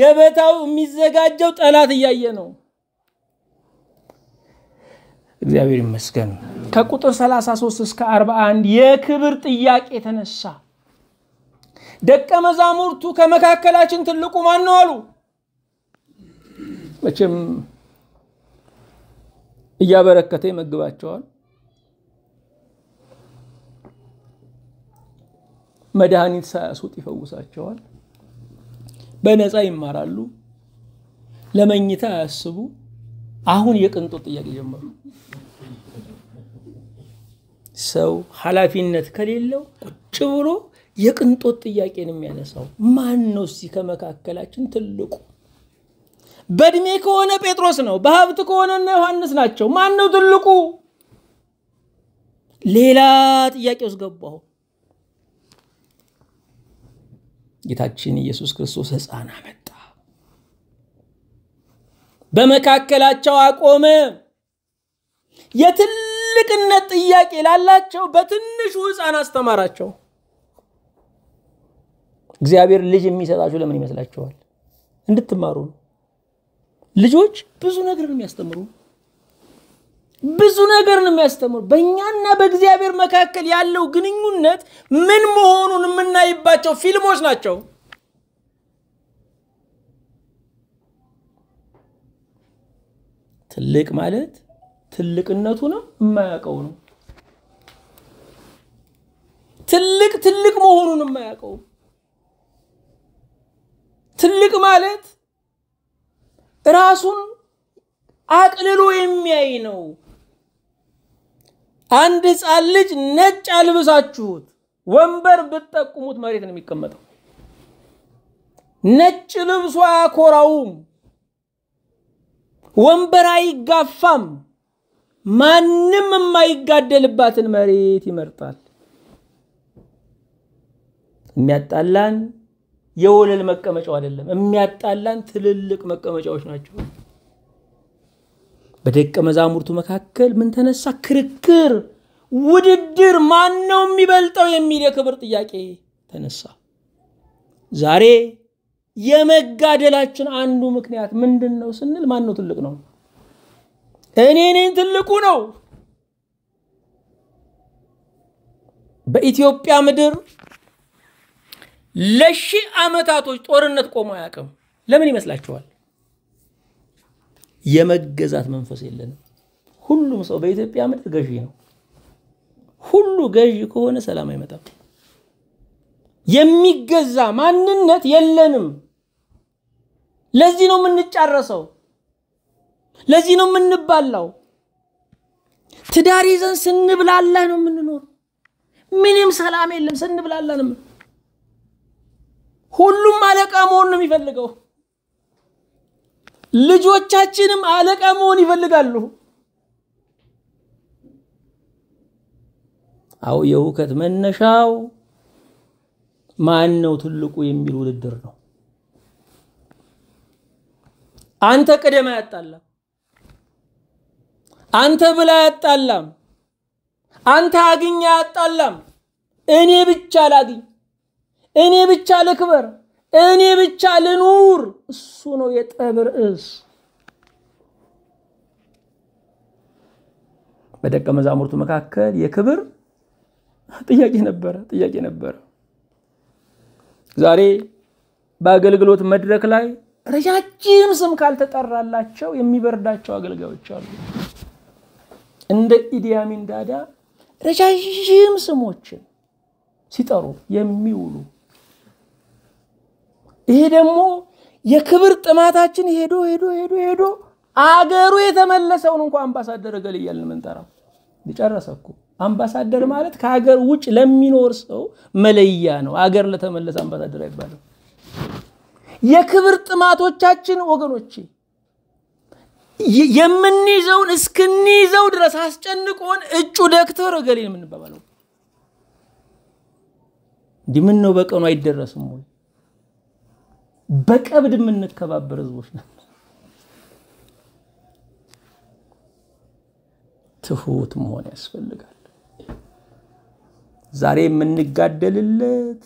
ገበታው የሚዘጋጀው ጠላት እያየ ነው። እግዚአብሔር ይመስገን። ከቁጥር 33 እስከ 41 የክብር ጥያቄ ተነሳ። ደቀ መዛሙርቱ ከመካከላችን ትልቁ ማን ነው አሉ። መቼም እያበረከተ ይመግባቸዋል። መድኃኒት ሳያስውጥ ይፈውሳቸዋል። በነፃ ይማራሉ። ለመኝታ አያስቡ። አሁን የቅንጦት ጥያቄ ጀመሩ። ሰው ኃላፊነት ከሌለው ቁጭ ብሎ የቅንጦት ጥያቄን የሚያነሳው ማን ነው? እዚህ ከመካከላችን ትልቁ በእድሜ ከሆነ ጴጥሮስ ነው። በሀብት ከሆነ እነ ዮሐንስ ናቸው። ማን ነው ትልቁ? ሌላ ጥያቄ ውስጥ ገባሁ። ጌታችን ኢየሱስ ክርስቶስ ሕፃን አመጣ፣ በመካከላቸው አቆመ። የትል ትልቅነት ጥያቄ ላላቸው በትንሹ ህፃን አስተማራቸው። እግዚአብሔር ልጅ የሚሰጣቸው ለምን ይመስላችኋል? እንድትማሩ ነው። ልጆች ብዙ ነገር ነው የሚያስተምሩ ብዙ ነገር ነው የሚያስተምሩ። በእኛና በእግዚአብሔር መካከል ያለው ግንኙነት ምን መሆኑን የምናይባቸው ፊልሞች ናቸው። ትልቅ ማለት ትልቅነቱንም የማያውቀው ነው። ትልቅ ትልቅ መሆኑን የማያውቀው ትልቅ ማለት ራሱን አቅልሎ የሚያይ ነው። አንድ ህፃን ልጅ ነጭ አልብሳችሁት ወንበር ብትጠቁሙት መሬት ነው የሚቀመጠው። ነጭ ልብሱ አያኮራውም፣ ወንበር አይጋፋም። ማንም የማይጋደልባትን መሬት ይመርጣል። የሚያጣላን የወለል መቀመጫው አይደለም። የሚያጣላን ትልልቅ መቀመጫዎች ናቸው። በደቀ መዛሙርቱ መካከል ምን ተነሳ? ክርክር፣ ውድድር፣ ማን ነው የሚበልጠው የሚል የክብር ጥያቄ ተነሳ። ዛሬ የመጋደላችን አንዱ ምክንያት ምንድን ነው ስንል ማን ነው ትልቅ ነው እኔ እኔን ትልቁ ነው። በኢትዮጵያ ምድር ለሺህ ዓመታቶች ጦርነት ቆሞ አያውቅም። ለምን ይመስላችኋል? የመገዛት መንፈስ የለንም። ሁሉም ሰው በኢትዮጵያ ምድር ገዢ ነው። ሁሉ ገዢ ከሆነ ሰላም አይመጣም። የሚገዛ ማንነት የለንም። ለዚህ ነው የምንጫረሰው። ለዚህ ነው የምንባላው። ትዳር ይዘን ስንብላላ ነው የምንኖር። ምንም ሰላም የለም ስንብላላ ነው። ሁሉም አለቃ መሆን ነው የሚፈልገው። ልጆቻችንም አለቃ መሆን ይፈልጋሉ። አው የውከት መነሻው ማን ነው ትልቁ የሚል ውድድር ነው። አንተ ቅደም አያጣላም። አንተ ብላ ያጣላም፣ አንተ አግኛ ያጣላም። እኔ ብቻ ላግኝ፣ እኔ ብቻ ልክበር፣ እኔ ብቻ ልኑር። እሱ ነው የጠብ ርዕስ። በደቀ መዛሙርቱ መካከል የክብር ጥያቄ ነበረ ጥያቄ ነበረ። ዛሬ በአገልግሎት መድረክ ላይ ረጃጅም ስም ካልተጠራላቸው የሚበርዳቸው አገልጋዮች አሉ። እንደ ኢዲያሚን ዳዳ ረዣዥም ስሞችን ሲጠሩ የሚውሉ ይሄ ደግሞ የክብር ጥማታችን ሄዶ ሄዶ ሄዶ ሄዶ አገሩ የተመለሰውን እንኳ አምባሳደር እገሌ እያልን ምንጠራው የጨረሰ እኮ አምባሳደር ማለት ከሀገር ውጭ ለሚኖር ሰው መለያ ነው። አገር ለተመለሰ አምባሳደር አይባልም። የክብር ጥማቶቻችን ወገኖቼ የምንይዘውን እስክንይዘው ድረስ አስጨንቆን እጩ ዶክተር እገሌ የምንባባለው። ነው በቀኑ አይደረስም ወይ? በቀብድ የምንከባበር ህዝቦች ነን። ትሁት መሆን ያስፈልጋል። ዛሬ የምንጋደልለት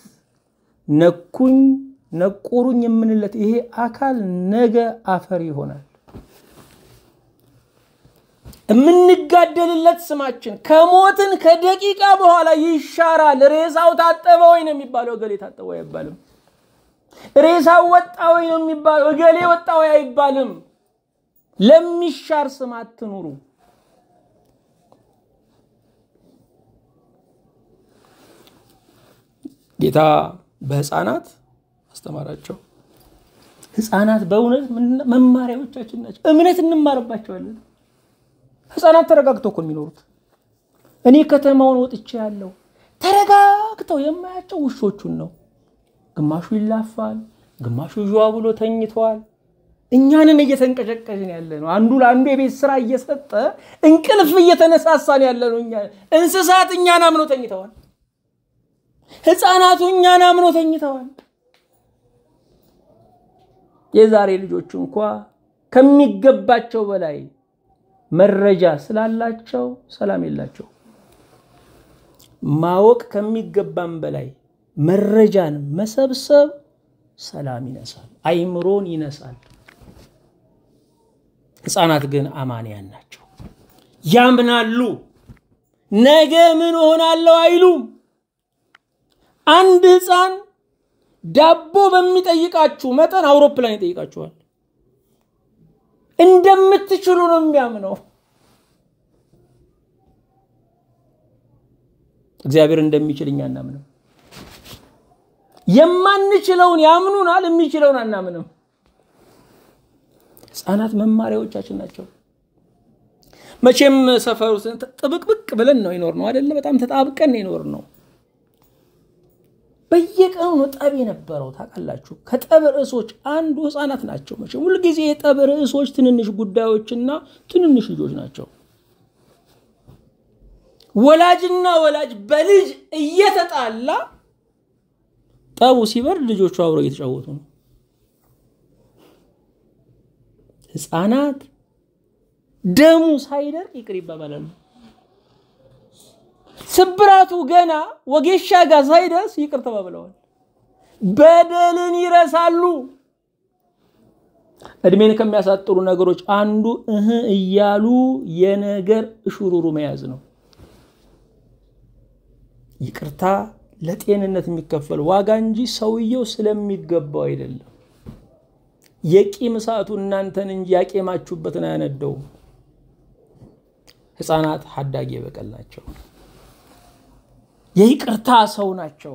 ነኩኝ ነቆሩኝ የምንለት ይሄ አካል ነገ አፈር ይሆናል። የምንጋደልለት ስማችን ከሞትን ከደቂቃ በኋላ ይሻራል። ሬሳው ታጠበ ወይ ነው የሚባለው። እገሌ ታጠበ ወይ አይባልም። ሬሳው ወጣ ወይ ነው የሚባለው። እገሌ ወጣ ወይ አይባልም። ለሚሻር ስም አትኑሩ። ጌታ በህፃናት አስተማራቸው። ህፃናት በእውነት መማሪያዎቻችን ናቸው። እምነት እንማርባቸዋለን። ህፃናት ተረጋግተው እኮ የሚኖሩት እኔ ከተማውን ወጥቼ ያለው ተረጋግተው የማያቸው ውሾቹን ነው። ግማሹ ይላፋል፣ ግማሹ ዥዋ ብሎ ተኝተዋል። እኛንን እየተንቀጨቀጭን ያለ ነው። አንዱ ለአንዱ የቤት ስራ እየሰጠ እንቅልፍ እየተነሳሳን ያለ ነው። እኛ እንስሳት እኛን አምኖ ተኝተዋል። ህፃናቱ እኛን አምኖ ተኝተዋል። የዛሬ ልጆች እንኳ ከሚገባቸው በላይ መረጃ ስላላቸው ሰላም የላቸው። ማወቅ ከሚገባም በላይ መረጃን መሰብሰብ ሰላም ይነሳል፣ አይምሮን ይነሳል። ህፃናት ግን አማንያን ናቸው፣ ያምናሉ። ነገ ምን እሆናለሁ አይሉም። አንድ ህፃን ዳቦ በሚጠይቃችሁ መጠን አውሮፕላን ይጠይቃችኋል። እንደምትችሉ ነው የሚያምነው። እግዚአብሔር እንደሚችል እኛ አናምንም። የማንችለውን ያምኑናል፣ የሚችለውን አናምንም። ህፃናት መማሪያዎቻችን ናቸው። መቼም ሰፈሩ ጥብቅብቅ ብለን ነው ይኖር ነው አይደለ? በጣም ተጣብቀን ይኖር ነው። በየቀኑ ነው ጠብ የነበረው ታውቃላችሁ። ከጠብ ርዕሶች አንዱ ህፃናት ናቸው። መቼም ሁልጊዜ የጠብ ርዕሶች ትንንሽ ጉዳዮችና ትንንሽ ልጆች ናቸው። ወላጅና ወላጅ በልጅ እየተጣላ ጠቡ ሲበርድ ልጆቹ አብረው እየተጫወቱ ነው። ህፃናት ደሙ ሳይደርቅ ይቅር ይባባላሉ። ስብራቱ ገና ወጌሻ ጋር ሳይደርስ ይቅር ተባብለዋል። በደልን ይረሳሉ። እድሜን ከሚያሳጥሩ ነገሮች አንዱ እህ እያሉ የነገር እሹሩሩ መያዝ ነው። ይቅርታ ለጤንነት የሚከፈል ዋጋ እንጂ ሰውየው ስለሚገባው አይደለም። የቂም እሳቱ እናንተን እንጂ ያቄማችሁበትን አያነደውም። ህፃናት ሀዳጌ በቀል ናቸው። የይቅርታ ሰው ናቸው።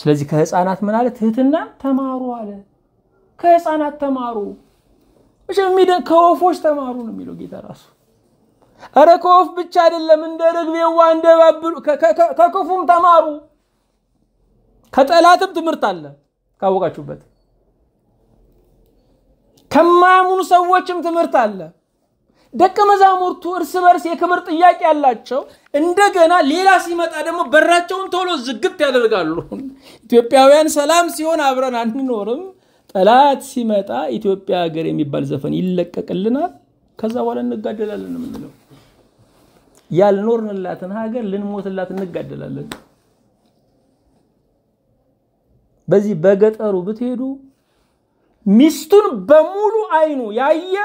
ስለዚህ ከህፃናት ምን አለ? ትህትና ተማሩ አለ። ከህፃናት ተማሩ፣ ከወፎች ተማሩ ነው የሚለው ጌታ ራሱ። እረ ከወፍ ብቻ አይደለም፣ እንደ ርግቤዋ እንደ ባብሉ፣ ከክፉም ተማሩ። ከጠላትም ትምህርት አለ ካወቃችሁበት። ከማያምኑ ሰዎችም ትምህርት አለ። ደቀ መዛሙርቱ እርስ በርስ የክብር ጥያቄ ያላቸው፣ እንደገና ሌላ ሲመጣ ደግሞ በራቸውን ቶሎ ዝግብት ያደርጋሉ። ኢትዮጵያውያን ሰላም ሲሆን አብረን አንኖርም፣ ጠላት ሲመጣ ኢትዮጵያ ሀገር የሚባል ዘፈን ይለቀቅልናል፣ ከዛ በኋላ እንጋደላለን የምንለው ያልኖርንላትን ሀገር ልንሞትላት እንጋደላለን። በዚህ በገጠሩ ብትሄዱ ሚስቱን በሙሉ አይኑ ያየ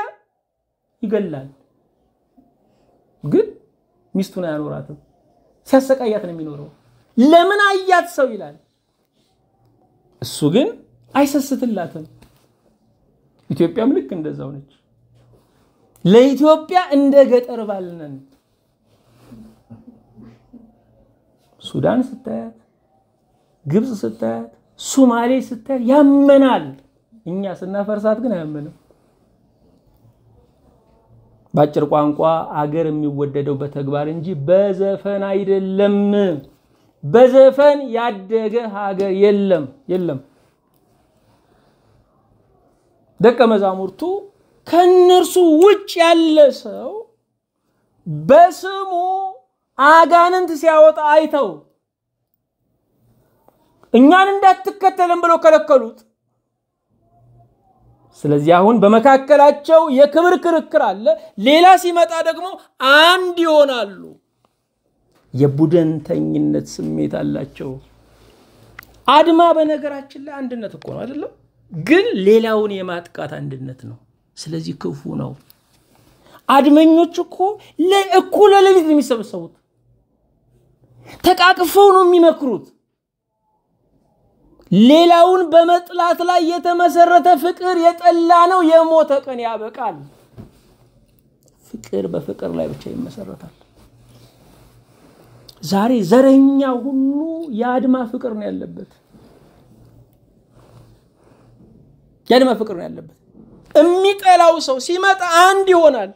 ይገላል። ግን ሚስቱን አያኖራትም። ሲያሰቃያት ነው የሚኖረው። ለምን አያት ሰው ይላል። እሱ ግን አይሰስትላትም። ኢትዮጵያም ልክ እንደዛው ነች። ለኢትዮጵያ እንደ ገጠር ባልነን ሱዳን ስታያት፣ ግብፅ ስታያት፣ ሱማሌ ስታያት ያመናል። እኛ ስናፈርሳት ግን አያመንም። በአጭር ቋንቋ አገር የሚወደደው በተግባር እንጂ በዘፈን አይደለም። በዘፈን ያደገ ሀገር የለም የለም። ደቀ መዛሙርቱ ከእነርሱ ውጭ ያለ ሰው በስሙ አጋንንት ሲያወጣ አይተው እኛን እንዳትከተልን ብለው ከለከሉት። ስለዚህ አሁን በመካከላቸው የክብር ክርክር አለ። ሌላ ሲመጣ ደግሞ አንድ ይሆናሉ። የቡድንተኝነት ስሜት አላቸው። አድማ በነገራችን ላይ አንድነት እኮ ነው አይደለም፣ ግን ሌላውን የማጥቃት አንድነት ነው። ስለዚህ ክፉ ነው። አድመኞች እኮ እኩለ ሌሊት የሚሰበሰቡት ተቃቅፈው ነው የሚመክሩት። ሌላውን በመጥላት ላይ የተመሰረተ ፍቅር የጠላ ነው፣ የሞተ ቀን ያበቃል። ፍቅር በፍቅር ላይ ብቻ ይመሰረታል። ዛሬ ዘረኛ ሁሉ የአድማ ፍቅር ነው ያለበት፣ የአድማ ፍቅር ነው ያለበት። የሚጠላው ሰው ሲመጣ አንድ ይሆናል።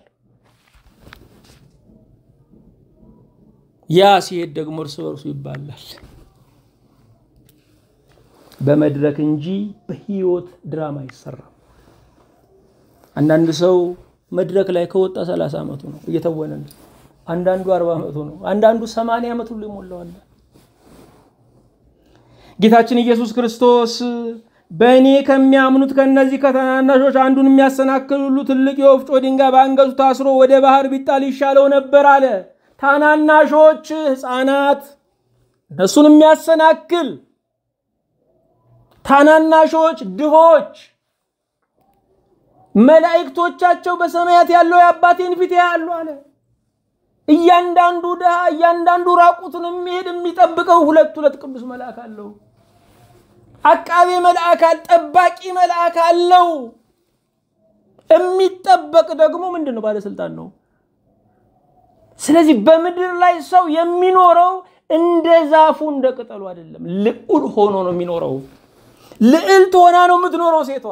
ያ ሲሄድ ደግሞ እርስ በርሱ ይባላል። በመድረክ እንጂ በህይወት ድራማ አይሰራም። አንዳንድ ሰው መድረክ ላይ ከወጣ 30 ዓመቱ ነው እየተወነ ነው። አንዳንዱ አርባ ዓመቱ ነው። አንዳንዱ ሰማንያ ዓመቱ ይሞላዋል። ጌታችን ኢየሱስ ክርስቶስ በእኔ ከሚያምኑት ከእነዚህ ከታናናሾች አንዱን የሚያሰናክል ሁሉ ትልቅ የወፍጮ ድንጋይ በአንገቱ ታስሮ ወደ ባህር ቢጣል ይሻለው ነበር አለ። ታናናሾች ህፃናት እነሱን የሚያሰናክል ታናናሾች፣ ድሆች መላእክቶቻቸው በሰማያት ያለው የአባቴን ፊት ያሉ አለ። እያንዳንዱ ድሃ፣ እያንዳንዱ ራቁትን የሚሄድ የሚጠብቀው ሁለት ሁለት ቅዱስ መልአክ አለው። አቃቤ መልአክ ጠባቂ መልአክ አለው። የሚጠበቅ ደግሞ ምንድን ነው? ባለስልጣን ነው። ስለዚህ በምድር ላይ ሰው የሚኖረው እንደ ዛፉ እንደ ቅጠሉ አይደለም። ልዑል ሆኖ ነው የሚኖረው። ልዕልት ሆና ነው የምትኖረው ሴቷ።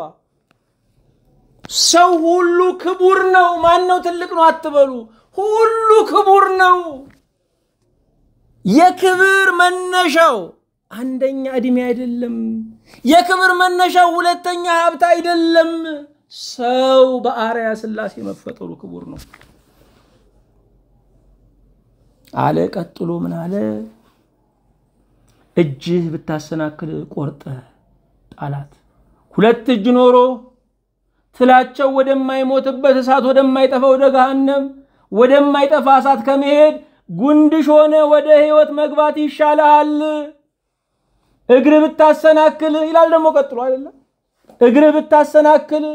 ሰው ሁሉ ክቡር ነው። ማን ነው ትልቅ ነው አትበሉ። ሁሉ ክቡር ነው። የክብር መነሻው አንደኛ እድሜ አይደለም። የክብር መነሻው ሁለተኛ ሀብት አይደለም። ሰው በአርያ ስላሴ መፈጠሩ ክቡር ነው አለ። ቀጥሎ ምን አለ? እጅህ ብታሰናክል ቆርጠህ አላት። ሁለት እጅ ኖሮ ትላቸው ወደማይሞትበት እሳት ወደማይጠፋ ወደ ገሃነም ወደማይጠፋ እሳት ከመሄድ ጉንድሽ ሆነ ወደ ሕይወት መግባት ይሻላል። እግር ብታሰናክል ይላል ደግሞ ቀጥሎ አይደለም። እግር ብታሰናክል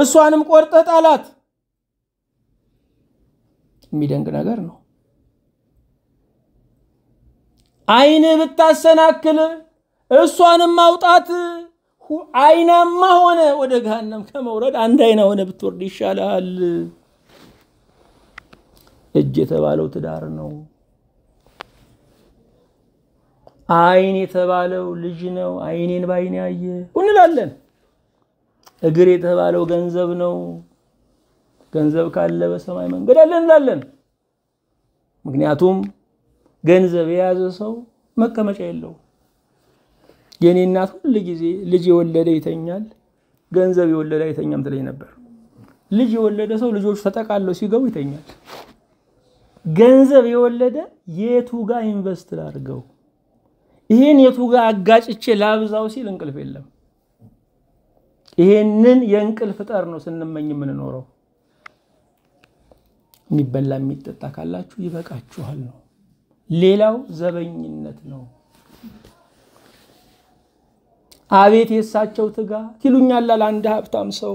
እሷንም ቆርጠህ ጣላት። የሚደንቅ ነገር ነው። ዓይን ብታሰናክል እሷንም ማውጣት አይናማ ሆነ ወደ ገሃነም ከመውረድ አንድ አይና ሆነ ብትወርድ ይሻላል። እጅ የተባለው ትዳር ነው። አይን የተባለው ልጅ ነው። አይኔን በአይን ያየ እንላለን። እግር የተባለው ገንዘብ ነው። ገንዘብ ካለ በሰማይ መንገድ አለ እንላለን። ምክንያቱም ገንዘብ የያዘ ሰው መቀመጫ የለውም። የእኔ እናት ሁል ጊዜ ልጅ የወለደ ይተኛል፣ ገንዘብ የወለደ አይተኛም ትለኝ ነበር። ልጅ የወለደ ሰው ልጆቹ ተጠቃለው ሲገቡ ይተኛል። ገንዘብ የወለደ የቱ ጋር ኢንቨስት ላድርገው፣ ይህን የቱ ጋር አጋጭቼ ላብዛው ሲል እንቅልፍ የለም። ይሄንን የእንቅልፍ ጠር ነው ስንመኝ የምንኖረው። የሚበላ የሚጠጣ ካላችሁ ይበቃችኋል ነው። ሌላው ዘበኝነት ነው። አቤት የእሳቸው ትጋት ይሉኛል አለ አንድ ሀብታም ሰው።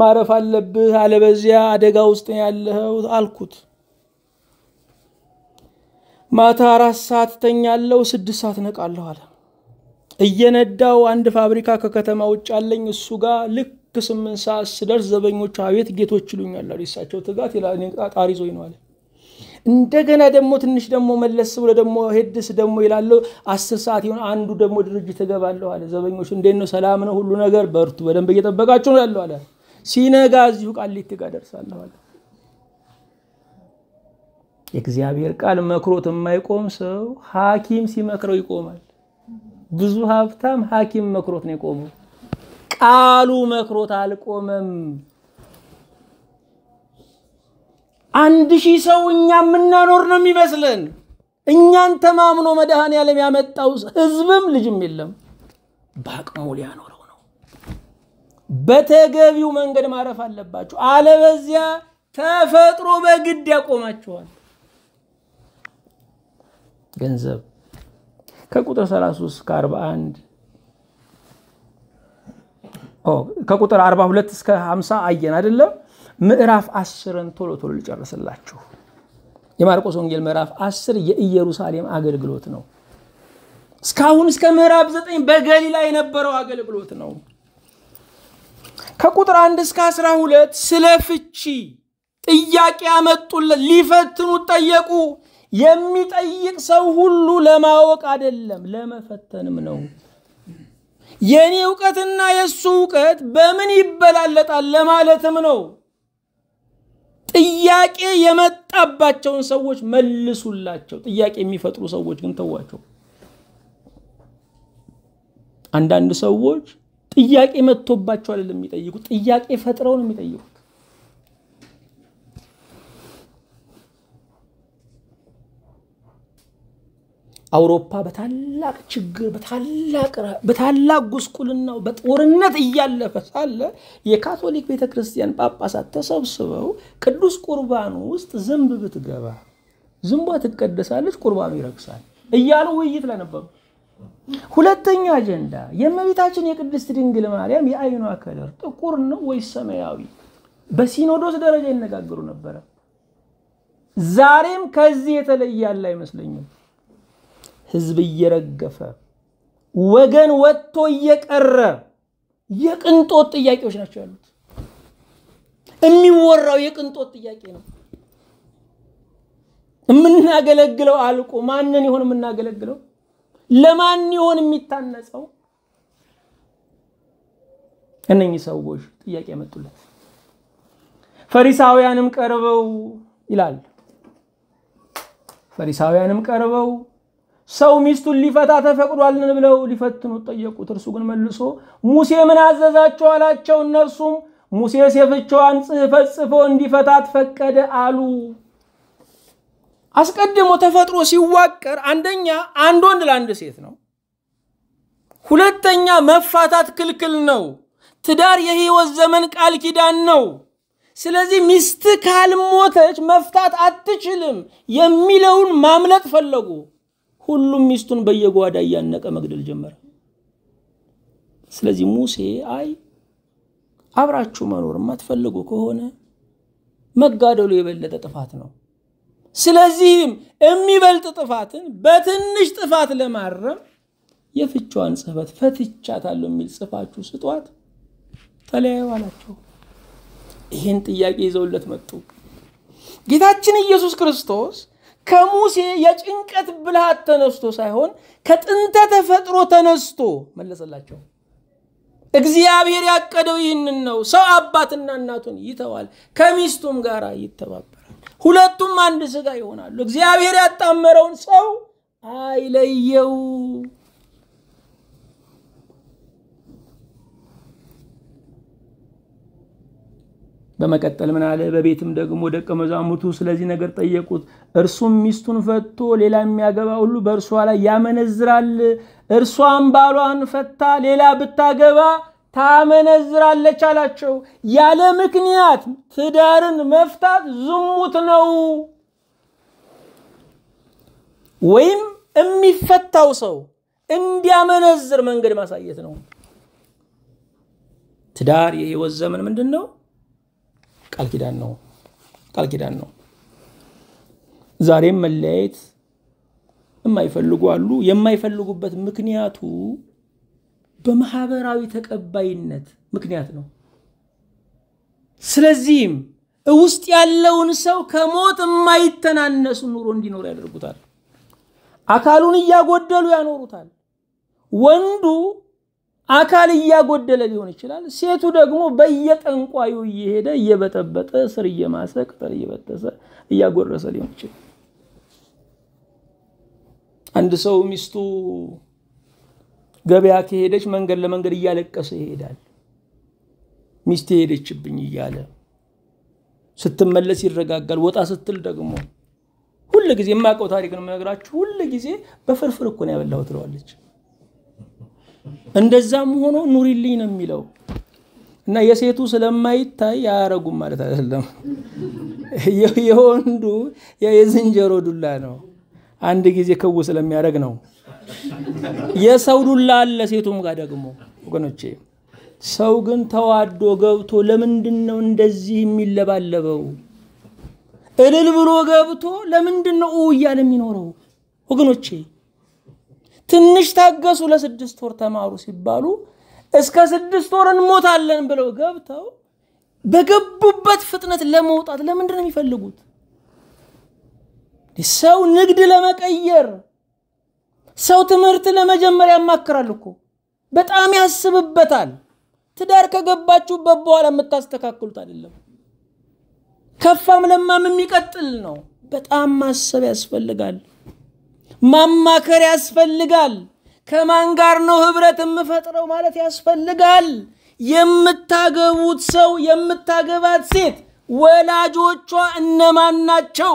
ማረፍ አለብህ፣ አለበዚያ አደጋ ውስጥ ያለኸው አልኩት። ማታ አራት ሰዓት ተኛለው፣ ስድስት ሰዓት ነቃለሁ አለ። እየነዳው አንድ ፋብሪካ ከከተማ ውጭ አለኝ። እሱ ጋር ልክ ስምንት ሰዓት ስደርስ ዘበኞቹ አቤት ጌቶች ይሉኛል አሉ። የእሳቸው ትጋት ጣር ይዞኝ ነው አለ። እንደገና ደግሞ ትንሽ ደግሞ መለስ ብሎ ደግሞ ሄድስ ደግሞ ይላለው አስር ሰዓት ሆን አንዱ ደግሞ ድርጅት እገባለሁ አለ። ዘበኞች እንዴት ነው ሰላም ነው ሁሉ ነገር በርቱ፣ በደንብ እየጠበቃችሁ ነው ያለው አለ። ሲነጋ እዚሁ ቃሊቲ ጋር ደርሳለሁ አለ። የእግዚአብሔር ቃል መክሮት የማይቆም ሰው ሐኪም ሲመክረው ይቆማል። ብዙ ሀብታም ሐኪም መክሮት ነው የቆመው። ቃሉ መክሮት አልቆመም። አንድ ሺህ ሰው እኛ የምናኖር ነው የሚመስልን። እኛን ተማምኖ መድኃኔ ዓለም ያመጣው ህዝብም ልጅም የለም። በአቅሙ ሊያኖረው ነው። በተገቢው መንገድ ማረፍ አለባችሁ። አለበዚያ ተፈጥሮ በግድ ያቆማችኋል። ገንዘብ ከቁጥር 33 እስከ 41 ከቁጥር 42 እስከ 50 አየን አይደለም? ምዕራፍ አስርን ቶሎ ቶሎ ልጨርስላችሁ። የማርቆስ ወንጌል ምዕራፍ አስር የኢየሩሳሌም አገልግሎት ነው። እስካሁን እስከ ምዕራፍ ዘጠኝ በገሊላ የነበረው አገልግሎት ነው። ከቁጥር አንድ እስከ አስራ ሁለት ስለ ፍቺ ጥያቄ ያመጡለት ሊፈትኑት ጠየቁ። የሚጠይቅ ሰው ሁሉ ለማወቅ አይደለም ለመፈተንም ነው። የኔ እውቀትና የእሱ እውቀት በምን ይበላለጣል ለማለትም ነው። ጥያቄ የመጣባቸውን ሰዎች መልሱላቸው። ጥያቄ የሚፈጥሩ ሰዎች ግን ተዋቸው። አንዳንድ ሰዎች ጥያቄ መጥቶባቸው አይደለም የሚጠይቁ፣ ጥያቄ ፈጥረው ነው የሚጠይቁ። አውሮፓ በታላቅ ችግር በታላቅ ጉስቁልናው በጦርነት እያለፈ ሳለ የካቶሊክ ቤተ ክርስቲያን ጳጳሳት ተሰብስበው ቅዱስ ቁርባን ውስጥ ዝንብ ብትገባ ዝንቧ ትቀደሳለች፣ ቁርባኑ ይረግሳል እያሉ ውይይት ላይ ነበሩ። ሁለተኛ አጀንዳ የእመቤታችን የቅድስት ድንግል ማርያም የአይኗ ከለር ጥቁር ነው ወይስ ሰማያዊ? በሲኖዶስ ደረጃ ይነጋገሩ ነበረ። ዛሬም ከዚህ የተለየ ያለ አይመስለኝም። ህዝብ እየረገፈ ወገን ወጥቶ እየቀረ የቅንጦት ጥያቄዎች ናቸው ያሉት። የሚወራው የቅንጦት ጥያቄ ነው። የምናገለግለው አልቆ ማንን ይሆን የምናገለግለው? ለማን ይሆን የሚታነጸው? እነኚህ ሰዎች ጥያቄ ያመጡለት። ፈሪሳውያንም ቀርበው ይላል። ፈሪሳውያንም ቀርበው ሰው ሚስቱን ሊፈታ ተፈቅዷልን ብለው ሊፈትኑት ጠየቁት። እርሱ ግን መልሶ ሙሴ ምን አዘዛቸው አላቸው። እነርሱም ሙሴ ሴፍቻዋን ጽሕፈት ጽፎ እንዲፈታት ፈቀደ አሉ። አስቀድሞ ተፈጥሮ ሲዋቀር አንደኛ አንድ ወንድ ለአንድ ሴት ነው። ሁለተኛ መፋታት ክልክል ነው። ትዳር የህይወት ዘመን ቃል ኪዳን ነው። ስለዚህ ሚስት ካልሞተች መፍታት አትችልም የሚለውን ማምለጥ ፈለጉ። ሁሉም ሚስቱን በየጓዳ እያነቀ መግደል ጀመረ። ስለዚህ ሙሴ አይ አብራችሁ መኖር የማትፈልጉ ከሆነ መጋደሉ የበለጠ ጥፋት ነው። ስለዚህም የሚበልጥ ጥፋትን በትንሽ ጥፋት ለማረም የፍቿን ጽህፈት ፈትቻታለሁ የሚል ጽፋችሁ ስጧት፣ ተለያዩ አላቸው። ይህን ጥያቄ ይዘውለት መጡ። ጌታችን ኢየሱስ ክርስቶስ ከሙሴ የጭንቀት ብልሃት ተነስቶ ሳይሆን ከጥንተ ተፈጥሮ ተነስቶ መለሰላቸው። እግዚአብሔር ያቀደው ይህንን ነው። ሰው አባትና እናቱን ይተዋል፣ ከሚስቱም ጋር ይተባበራል፣ ሁለቱም አንድ ስጋ ይሆናሉ። እግዚአብሔር ያጣመረውን ሰው አይለየው። በመቀጠል ምን አለ? በቤትም ደግሞ ደቀ መዛሙርቱ ስለዚህ ነገር ጠየቁት። እርሱም ሚስቱን ፈቶ ሌላ የሚያገባ ሁሉ በእርሷ ላይ ያመነዝራል፣ እርሷም ባሏን ፈታ ሌላ ብታገባ ታመነዝራለች አላቸው። ያለ ምክንያት ትዳርን መፍታት ዝሙት ነው። ወይም የሚፈታው ሰው እንዲያመነዝር መንገድ ማሳየት ነው። ትዳር የህይወት ዘመን ምንድን ነው? ቃል ኪዳን ነው። ቃል ኪዳን ነው። ዛሬም መለያየት የማይፈልጉ አሉ። የማይፈልጉበት ምክንያቱ በማህበራዊ ተቀባይነት ምክንያት ነው። ስለዚህም ውስጥ ያለውን ሰው ከሞት የማይተናነሱ ኑሮ እንዲኖር ያደርጉታል። አካሉን እያጎደሉ ያኖሩታል። ወንዱ አካል እያጎደለ ሊሆን ይችላል። ሴቱ ደግሞ በየጠንቋዩ እየሄደ እየበጠበጠ ስር እየማሰ ቅጠል እየበጠሰ እያጎረሰ ሊሆን ይችላል። አንድ ሰው ሚስቱ ገበያ ከሄደች መንገድ ለመንገድ እያለቀሰ ይሄዳል። ሚስት ሄደችብኝ እያለ ስትመለስ ይረጋጋል። ወጣ ስትል ደግሞ ሁል ጊዜ የማውቀው ታሪክ ነው የምነግራችሁ። ሁል ጊዜ በፍርፍር እኮ ነው ያበላሁት ትለዋለች። እንደዛም ሆኖ ኑሪልኝ ነው የሚለው እና የሴቱ ስለማይታይ አያረጉም ማለት አይደለም። የወንዱ የዝንጀሮ ዱላ ነው። አንድ ጊዜ ክው ስለሚያደርግ ነው። የሰው ዱላ አለ ሴቱም ጋር ደግሞ ወገኖቼ። ሰው ግን ተዋዶ ገብቶ ለምንድን ነው እንደዚህ የሚለባለበው? እልል ብሎ ገብቶ ለምንድን ነው እያለ የሚኖረው ወገኖቼ? ትንሽ ታገሱ፣ ለስድስት ወር ተማሩ ሲባሉ እስከ ስድስት ወር እንሞታለን ብለው ገብተው በገቡበት ፍጥነት ለመውጣት ለምንድን ነው የሚፈልጉት? ሰው ንግድ ለመቀየር ሰው ትምህርት ለመጀመር ያማክራል እኮ በጣም ያስብበታል። ትዳር ከገባችሁበት በኋላ የምታስተካክሉት አይደለም። ከፋም ለማም የሚቀጥል ነው። በጣም ማሰብ ያስፈልጋል። ማማከር ያስፈልጋል። ከማን ጋር ነው ህብረት የምፈጥረው ማለት ያስፈልጋል። የምታገቡት ሰው የምታገባት ሴት ወላጆቿ እነማን ናቸው?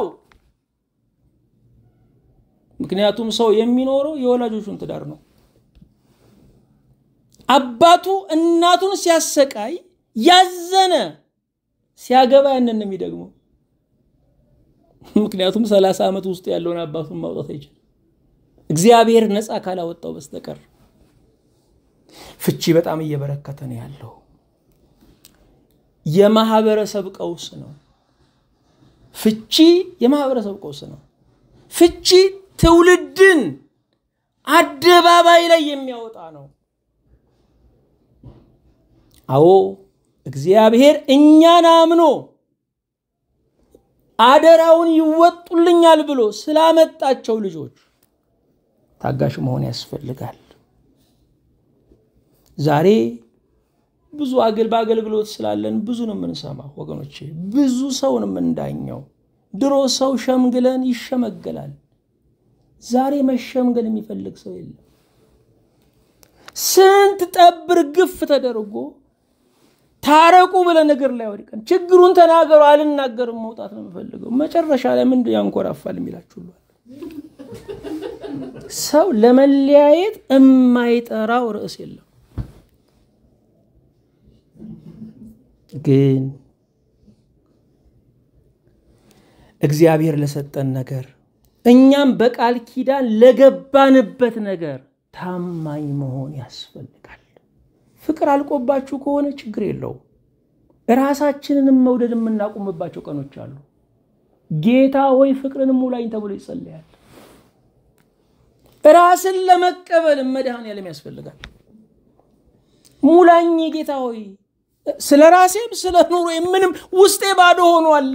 ምክንያቱም ሰው የሚኖረው የወላጆቹን ትዳር ነው። አባቱ እናቱን ሲያሰቃይ ያዘነ ሲያገባ ያንን የሚደግመው። ምክንያቱም ሰላሳ ዓመት ውስጥ ያለውን አባቱን ማውጣት አይችልም። እግዚአብሔር ነፃ ካላወጣው በስተቀር ፍቺ በጣም እየበረከተ ነው ያለው። የማህበረሰብ ቀውስ ነው። ፍቺ የማህበረሰብ ቀውስ ነው። ፍቺ ትውልድን አደባባይ ላይ የሚያወጣ ነው። አዎ እግዚአብሔር እኛን አምኖ አደራውን ይወጡልኛል ብሎ ስላመጣቸው ልጆች ታጋሽ መሆን ያስፈልጋል። ዛሬ ብዙ አገል በአገልግሎት ስላለን ብዙ ነው የምንሰማው ወገኖቼ፣ ብዙ ሰው ነው የምንዳኘው። ድሮ ሰው ሸምግለን ይሸመገላል። ዛሬ መሸምገል የሚፈልግ ሰው የለም። ስንት ጠብር ግፍ ተደርጎ ታረቁ ብለን እግር ላይ ወድቀን ችግሩን ተናገሩ አልናገርም መውጣት ነው የምፈልገው። መጨረሻ ላይ ምንድን ያንኮራፋል የሚላችሁ ሰው ለመለያየት የማይጠራው ርዕስ የለም። ግን እግዚአብሔር ለሰጠን ነገር እኛም በቃል ኪዳን ለገባንበት ነገር ታማኝ መሆን ያስፈልጋል። ፍቅር አልቆባችሁ ከሆነ ችግር የለውም። ራሳችንንም መውደድ የምናቆምባቸው ቀኖች አሉ። ጌታ ሆይ ፍቅርን ሙላኝ ተብሎ ይጸለያል። ራስን ለመቀበል መድኃኔዓለም ያስፈልጋል። ሙላኝ ጌታ ሆይ፣ ስለ ራሴም ስለ ኑሮዬም ምንም ውስጤ ባዶ ሆኗል።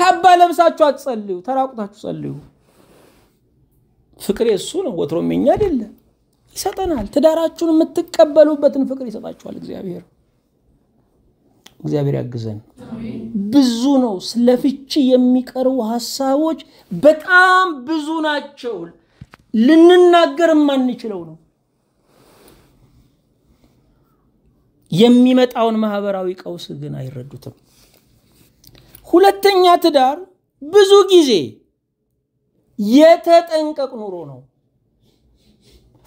ካባ ለብሳችሁ አትጸልዩ፣ ተራቁታችሁ ጸልዩ። ፍቅር የሱ ነው፣ ወትሮም የኛ አይደለም። ይሰጠናል። ትዳራችሁን የምትቀበሉበትን ፍቅር ይሰጣችኋል እግዚአብሔር። እግዚአብሔር ያግዘን። ብዙ ነው። ስለ ፍቺ የሚቀርቡ ሀሳቦች በጣም ብዙ ናቸው። ልንናገር የማንችለው ነው። የሚመጣውን ማህበራዊ ቀውስ ግን አይረዱትም። ሁለተኛ ትዳር ብዙ ጊዜ የተጠንቀቅ ኑሮ ነው።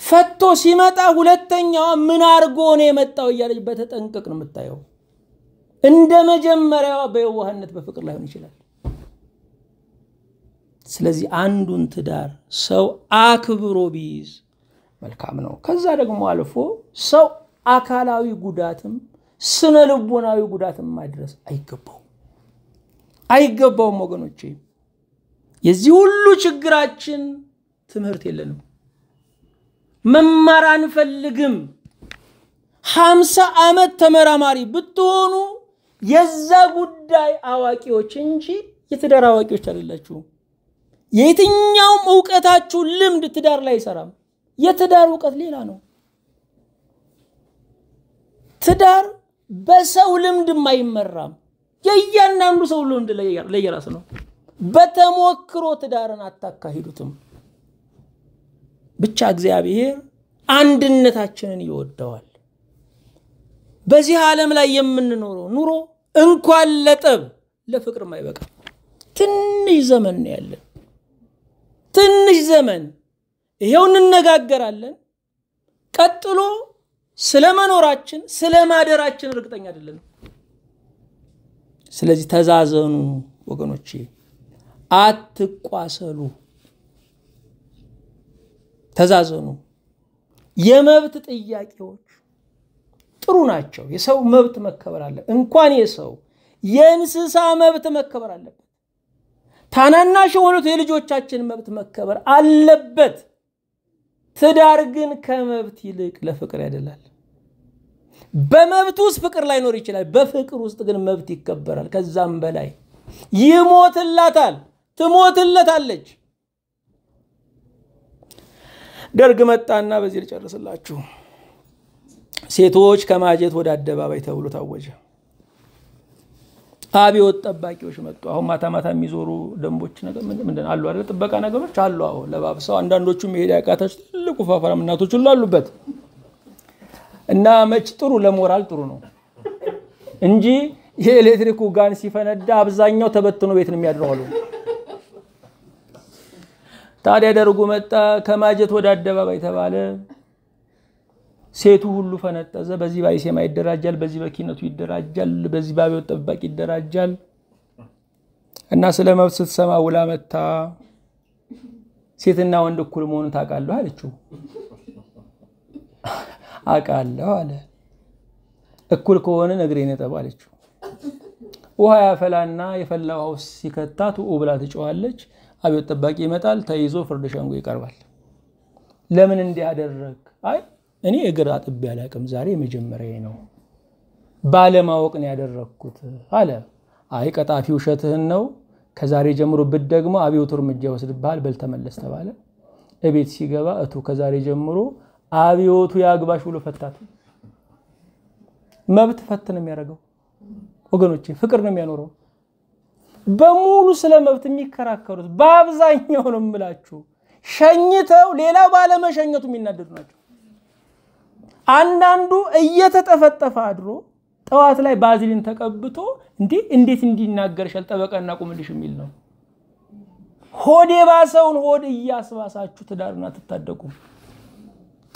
ፈቶ ሲመጣ ሁለተኛዋ ምን አርጎ ነው የመጣው እያለች በተጠንቀቅ ነው የምታየው። እንደ መጀመሪያዋ በየዋህነት በፍቅር ላይሆን ይችላል። ስለዚህ አንዱን ትዳር ሰው አክብሮ ቢይዝ መልካም ነው። ከዛ ደግሞ አልፎ ሰው አካላዊ ጉዳትም ስነ ልቦናዊ ጉዳትም ማድረስ አይገባውም አይገባውም። ወገኖቼ የዚህ ሁሉ ችግራችን ትምህርት የለንም፣ መማር አንፈልግም። ሀምሳ ዓመት ተመራማሪ ብትሆኑ የዛ ጉዳይ አዋቂዎች እንጂ የትዳር አዋቂዎች አይደላችሁም። የየትኛውም እውቀታችሁ ልምድ ትዳር ላይ አይሰራም። የትዳር እውቀት ሌላ ነው። ትዳር በሰው ልምድም አይመራም። የእያንዳንዱ ሰው ልምድ ለየራስ ነው። በተሞክሮ ትዳርን አታካሂዱትም። ብቻ እግዚአብሔር አንድነታችንን ይወደዋል። በዚህ ዓለም ላይ የምንኖረው ኑሮ እንኳን ለጠብ ለፍቅር አይበቃም። ትንሽ ዘመን ያለን። ትንሽ ዘመን ይሄው እንነጋገራለን። ቀጥሎ ስለ መኖራችን ስለ ማደራችን እርግጠኛ አይደለንም። ስለዚህ ተዛዘኑ ወገኖቼ፣ አትቋሰሉ፣ ተዛዘኑ። የመብት ጥያቄዎች ጥሩ ናቸው። የሰው መብት መከበር አለ። እንኳን የሰው የእንስሳ መብት መከበር አለበት። ታናናሽ የሆኑት የልጆቻችን መብት መከበር አለበት። ትዳር ግን ከመብት ይልቅ ለፍቅር ያደላል። በመብት ውስጥ ፍቅር ላይኖር ይችላል። በፍቅር ውስጥ ግን መብት ይከበራል። ከዛም በላይ ይሞትላታል፣ ትሞትለታለች። ደርግ መጣና በዚህ ልጨርስላችሁ። ሴቶች ከማጀት ወደ አደባባይ ተብሎ ታወጀ። አብዮት ጠባቂዎች መጡ። አሁን ማታ ማታ የሚዞሩ ደንቦች ምንድን አሉ አይደል? ጥበቃ ነገሮች አሉ። አሁን ለባብሰው አንዳንዶቹ መሄድ ያቃታች ትልቁ ፋፈራም እናቶች ሁሉ አሉበት። እና መች ጥሩ ለሞራል ጥሩ ነው እንጂ የኤሌክትሪኩ ጋን ሲፈነዳ አብዛኛው ተበትኖ ቤት ነው የሚያድረው አሉ። ታዲያ ደርጉ መጣ። ከማጀት ወደ አደባባይ ተባለ። ሴቱ ሁሉ ፈነጠዘ። በዚህ በአይሴማ ይደራጃል፣ በዚህ በኪነቱ ይደራጃል፣ በዚህ በአብዮት ጠባቂ ይደራጃል እና ስለ መብት ስትሰማ ውላ መታ ሴትና ወንድ እኩል መሆኑን ታውቃለህ አለችው። አውቃለሁ አለ። እኩል ከሆነ እግሬ ነጠብ አለችው። ውሃ ያፈላና የፈላ ውስጥ ሲከታ ትኡ ብላ ትጨዋለች። አብዮት ጠባቂ ይመጣል፣ ተይዞ ፍርድ ሸንጎ ይቀርባል። ለምን እንዲህ አደረግ? አይ እኔ እግር አጥቤ አላቅም፣ ዛሬ የመጀመሪያ ነው፣ ባለማወቅ ነው ያደረግኩት አለ። አይ ቀጣፊ ውሸትህን ነው፣ ከዛሬ ጀምሮ ብት ደግሞ አብዮቱ እርምጃ ይወስድብሃል፣ በል ተመለስ ተባለ። እቤት ሲገባ እቱ ከዛሬ ጀምሮ አብዮቱ ያግባሽ ብሎ ፈታት። መብት ፈት ነው የሚያደርገው ወገኖቼ፣ ፍቅር ነው የሚያኖረው። በሙሉ ስለ መብት የሚከራከሩት በአብዛኛው ነው የምላችሁ ሸኝተው ሌላ ባለመሸኘቱ የሚናደዱ ናቸው። አንዳንዱ እየተጠፈጠፈ አድሮ ጠዋት ላይ ባዝሊን ተቀብቶ እንዴ እንዴት እንዲናገርሻል ጠበቃና ቁምልሽ የሚል ነው። ሆድ የባሰውን ሆድ እያስባሳችሁ ትዳርን አትታደቁም።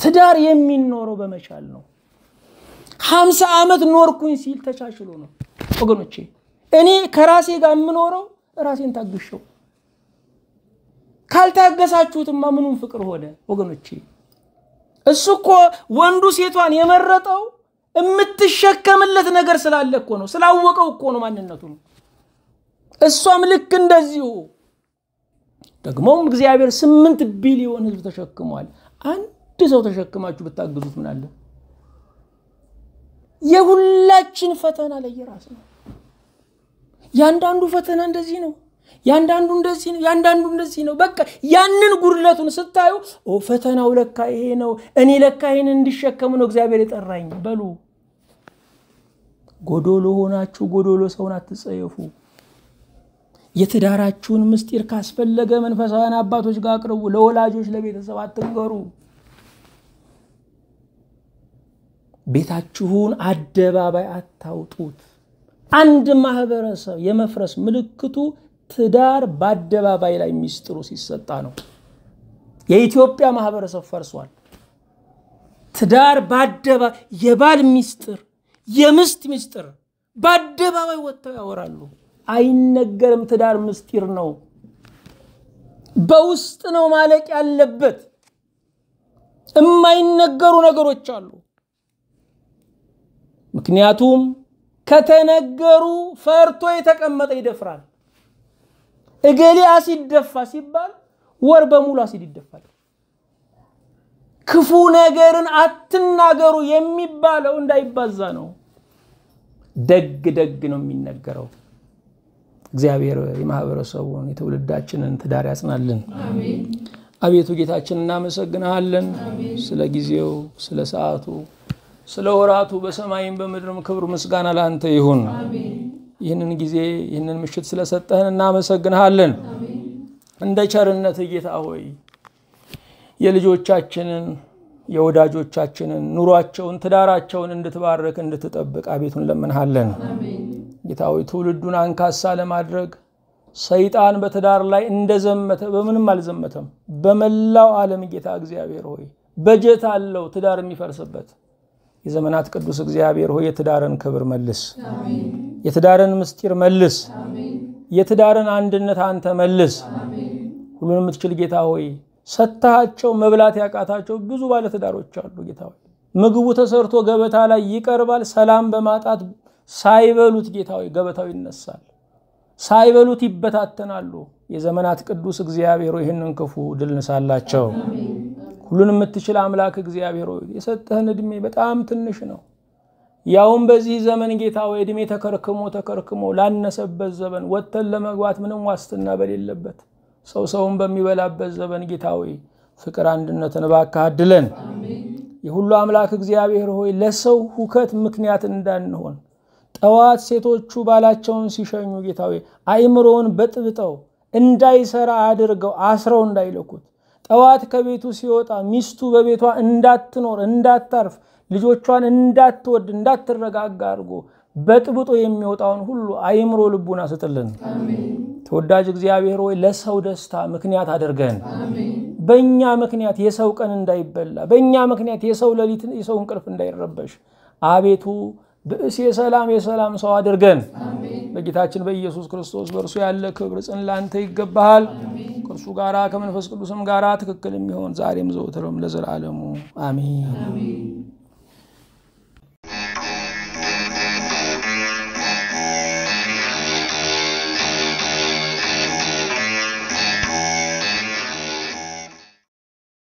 ትዳር የሚኖረው በመቻል ነው። ሀምሳ ዓመት ኖርኩኝ ሲል ተቻችሎ ነው። ወገኖቼ እኔ ከራሴ ጋር የምኖረው ራሴን ታግሸው። ካልታገሳችሁትማ ምኑን ፍቅር ሆነ ወገኖቼ? እሱ እኮ ወንዱ ሴቷን የመረጠው የምትሸከምለት ነገር ስላለ እኮ ነው። ስላወቀው እኮ ነው ማንነቱ ነው። እሷም ልክ እንደዚሁ ደግሞም እግዚአብሔር ስምንት ቢሊዮን ህዝብ ተሸክሟል። አንድ ሰው ተሸክማችሁ ብታግዙት ምን አለ? የሁላችን ፈተና ለየራስ ነው። የአንዳንዱ ፈተና እንደዚህ ነው። ያንዳንዱ እንደዚህ ነው፣ ያንዳንዱ እንደዚህ ነው። በቃ ያንን ጉድለቱን ስታዩ ፈተናው ለካ ይሄ ነው፣ እኔ ለካ ይሄን እንዲሸከም ነው እግዚአብሔር የጠራኝ በሉ። ጎዶሎ ሆናችሁ ጎዶሎ ሰውን አትጸየፉ። የትዳራችሁን ምስጢር ካስፈለገ መንፈሳውያን አባቶች ጋር አቅርቡ። ለወላጆች ለቤተሰብ አትንገሩ። ቤታችሁን አደባባይ አታውጡት። አንድ ማህበረሰብ የመፍረስ ምልክቱ ትዳር በአደባባይ ላይ ሚስጥሩ ሲሰጣ ነው። የኢትዮጵያ ማህበረሰብ ፈርሷል። ትዳር በአደባባይ የባል ሚስጥር፣ የምስት ሚስጥር በአደባባይ ወጥተው ያወራሉ። አይነገርም። ትዳር ምስጢር ነው። በውስጥ ነው ማለቅ ያለበት። የማይነገሩ ነገሮች አሉ። ምክንያቱም ከተነገሩ ፈርቶ የተቀመጠ ይደፍራል። እገሌ አሲድ ደፋ ሲባል ወር በሙሉ አሲድ ይደፋል። ክፉ ነገርን አትናገሩ የሚባለው እንዳይባዛ ነው። ደግ ደግ ነው የሚነገረው። እግዚአብሔር የማህበረሰቡን የትውልዳችንን ትዳር ያጽናልን። አቤቱ ጌታችን እናመሰግናለን። ስለ ጊዜው፣ ስለ ሰዓቱ፣ ስለ ወራቱ በሰማይም በምድርም ክብር ምስጋና ለአንተ ይሁን። ይህንን ጊዜ ይህንን ምሽት ስለሰጠህን እናመሰግንሃለን። እንደ ቸርነት ጌታ ሆይ የልጆቻችንን የወዳጆቻችንን ኑሯቸውን፣ ትዳራቸውን እንድትባርክ እንድትጠብቅ አቤቱን ለምንሃለን። ሆይ ትውልዱን አንካሳ ለማድረግ ሰይጣን በትዳር ላይ እንደዘመተ በምንም አልዘመተም። በመላው ዓለም ጌታ እግዚአብሔር ሆይ በጀት አለው ትዳር የሚፈርስበት የዘመናት ቅዱስ እግዚአብሔር ሆይ የትዳርን ክብር መልስ፣ የትዳርን ምስጢር መልስ፣ የትዳርን አንድነት አንተ መልስ። ሁሉን የምትችል ጌታ ሆይ ሰታቸው መብላት ያቃታቸው ብዙ ባለትዳሮች አሉ። ጌታ ሆይ ምግቡ ተሰርቶ ገበታ ላይ ይቀርባል። ሰላም በማጣት ሳይበሉት ጌታ ሆይ ገበታው ይነሳል። ሳይበሉት ይበታተናሉ። የዘመናት ቅዱስ እግዚአብሔር ይህንን ክፉ ድል ንሳላቸው። ሁሉን የምትችል አምላክ እግዚአብሔር የሰጠህን እድሜ በጣም ትንሽ ነው። ያውም በዚህ ዘመን ጌታ ወይ እድሜ ተከርክሞ ተከርክሞ ላነሰበት ዘመን ወጥተን ለመግባት ምንም ዋስትና በሌለበት ሰው ሰውን በሚበላበት ዘመን ጌታ ወይ ፍቅር፣ አንድነትን እባክህ አድለን። የሁሉ አምላክ እግዚአብሔር ሆይ ለሰው ሁከት ምክንያት እንዳንሆን ጠዋት ሴቶቹ ባላቸውን ሲሸኙ ጌታዊ አእምሮውን በጥብጠው እንዳይሰራ አድርገው አስረው እንዳይለኩት፣ ጠዋት ከቤቱ ሲወጣ ሚስቱ በቤቷ እንዳትኖር እንዳታርፍ፣ ልጆቿን እንዳትወድ እንዳትረጋጋ አድርጎ በጥብጦ የሚወጣውን ሁሉ አእምሮ ልቡን አስጥልን። ተወዳጅ እግዚአብሔር ሆይ ለሰው ደስታ ምክንያት አድርገን በእኛ ምክንያት የሰው ቀን እንዳይበላ፣ በእኛ ምክንያት የሰው ሌሊት የሰው እንቅልፍ እንዳይረበሽ አቤቱ ብእስ የሰላም የሰላም ሰው አድርገን በጌታችን በኢየሱስ ክርስቶስ በእርሱ ያለ ክብር ጽን ላንተ ይገባሃል። ከእርሱ ጋራ ከመንፈስ ቅዱስም ጋራ ትክክል የሚሆን ዛሬም ዘወትርም ለዘላለሙ አሚን።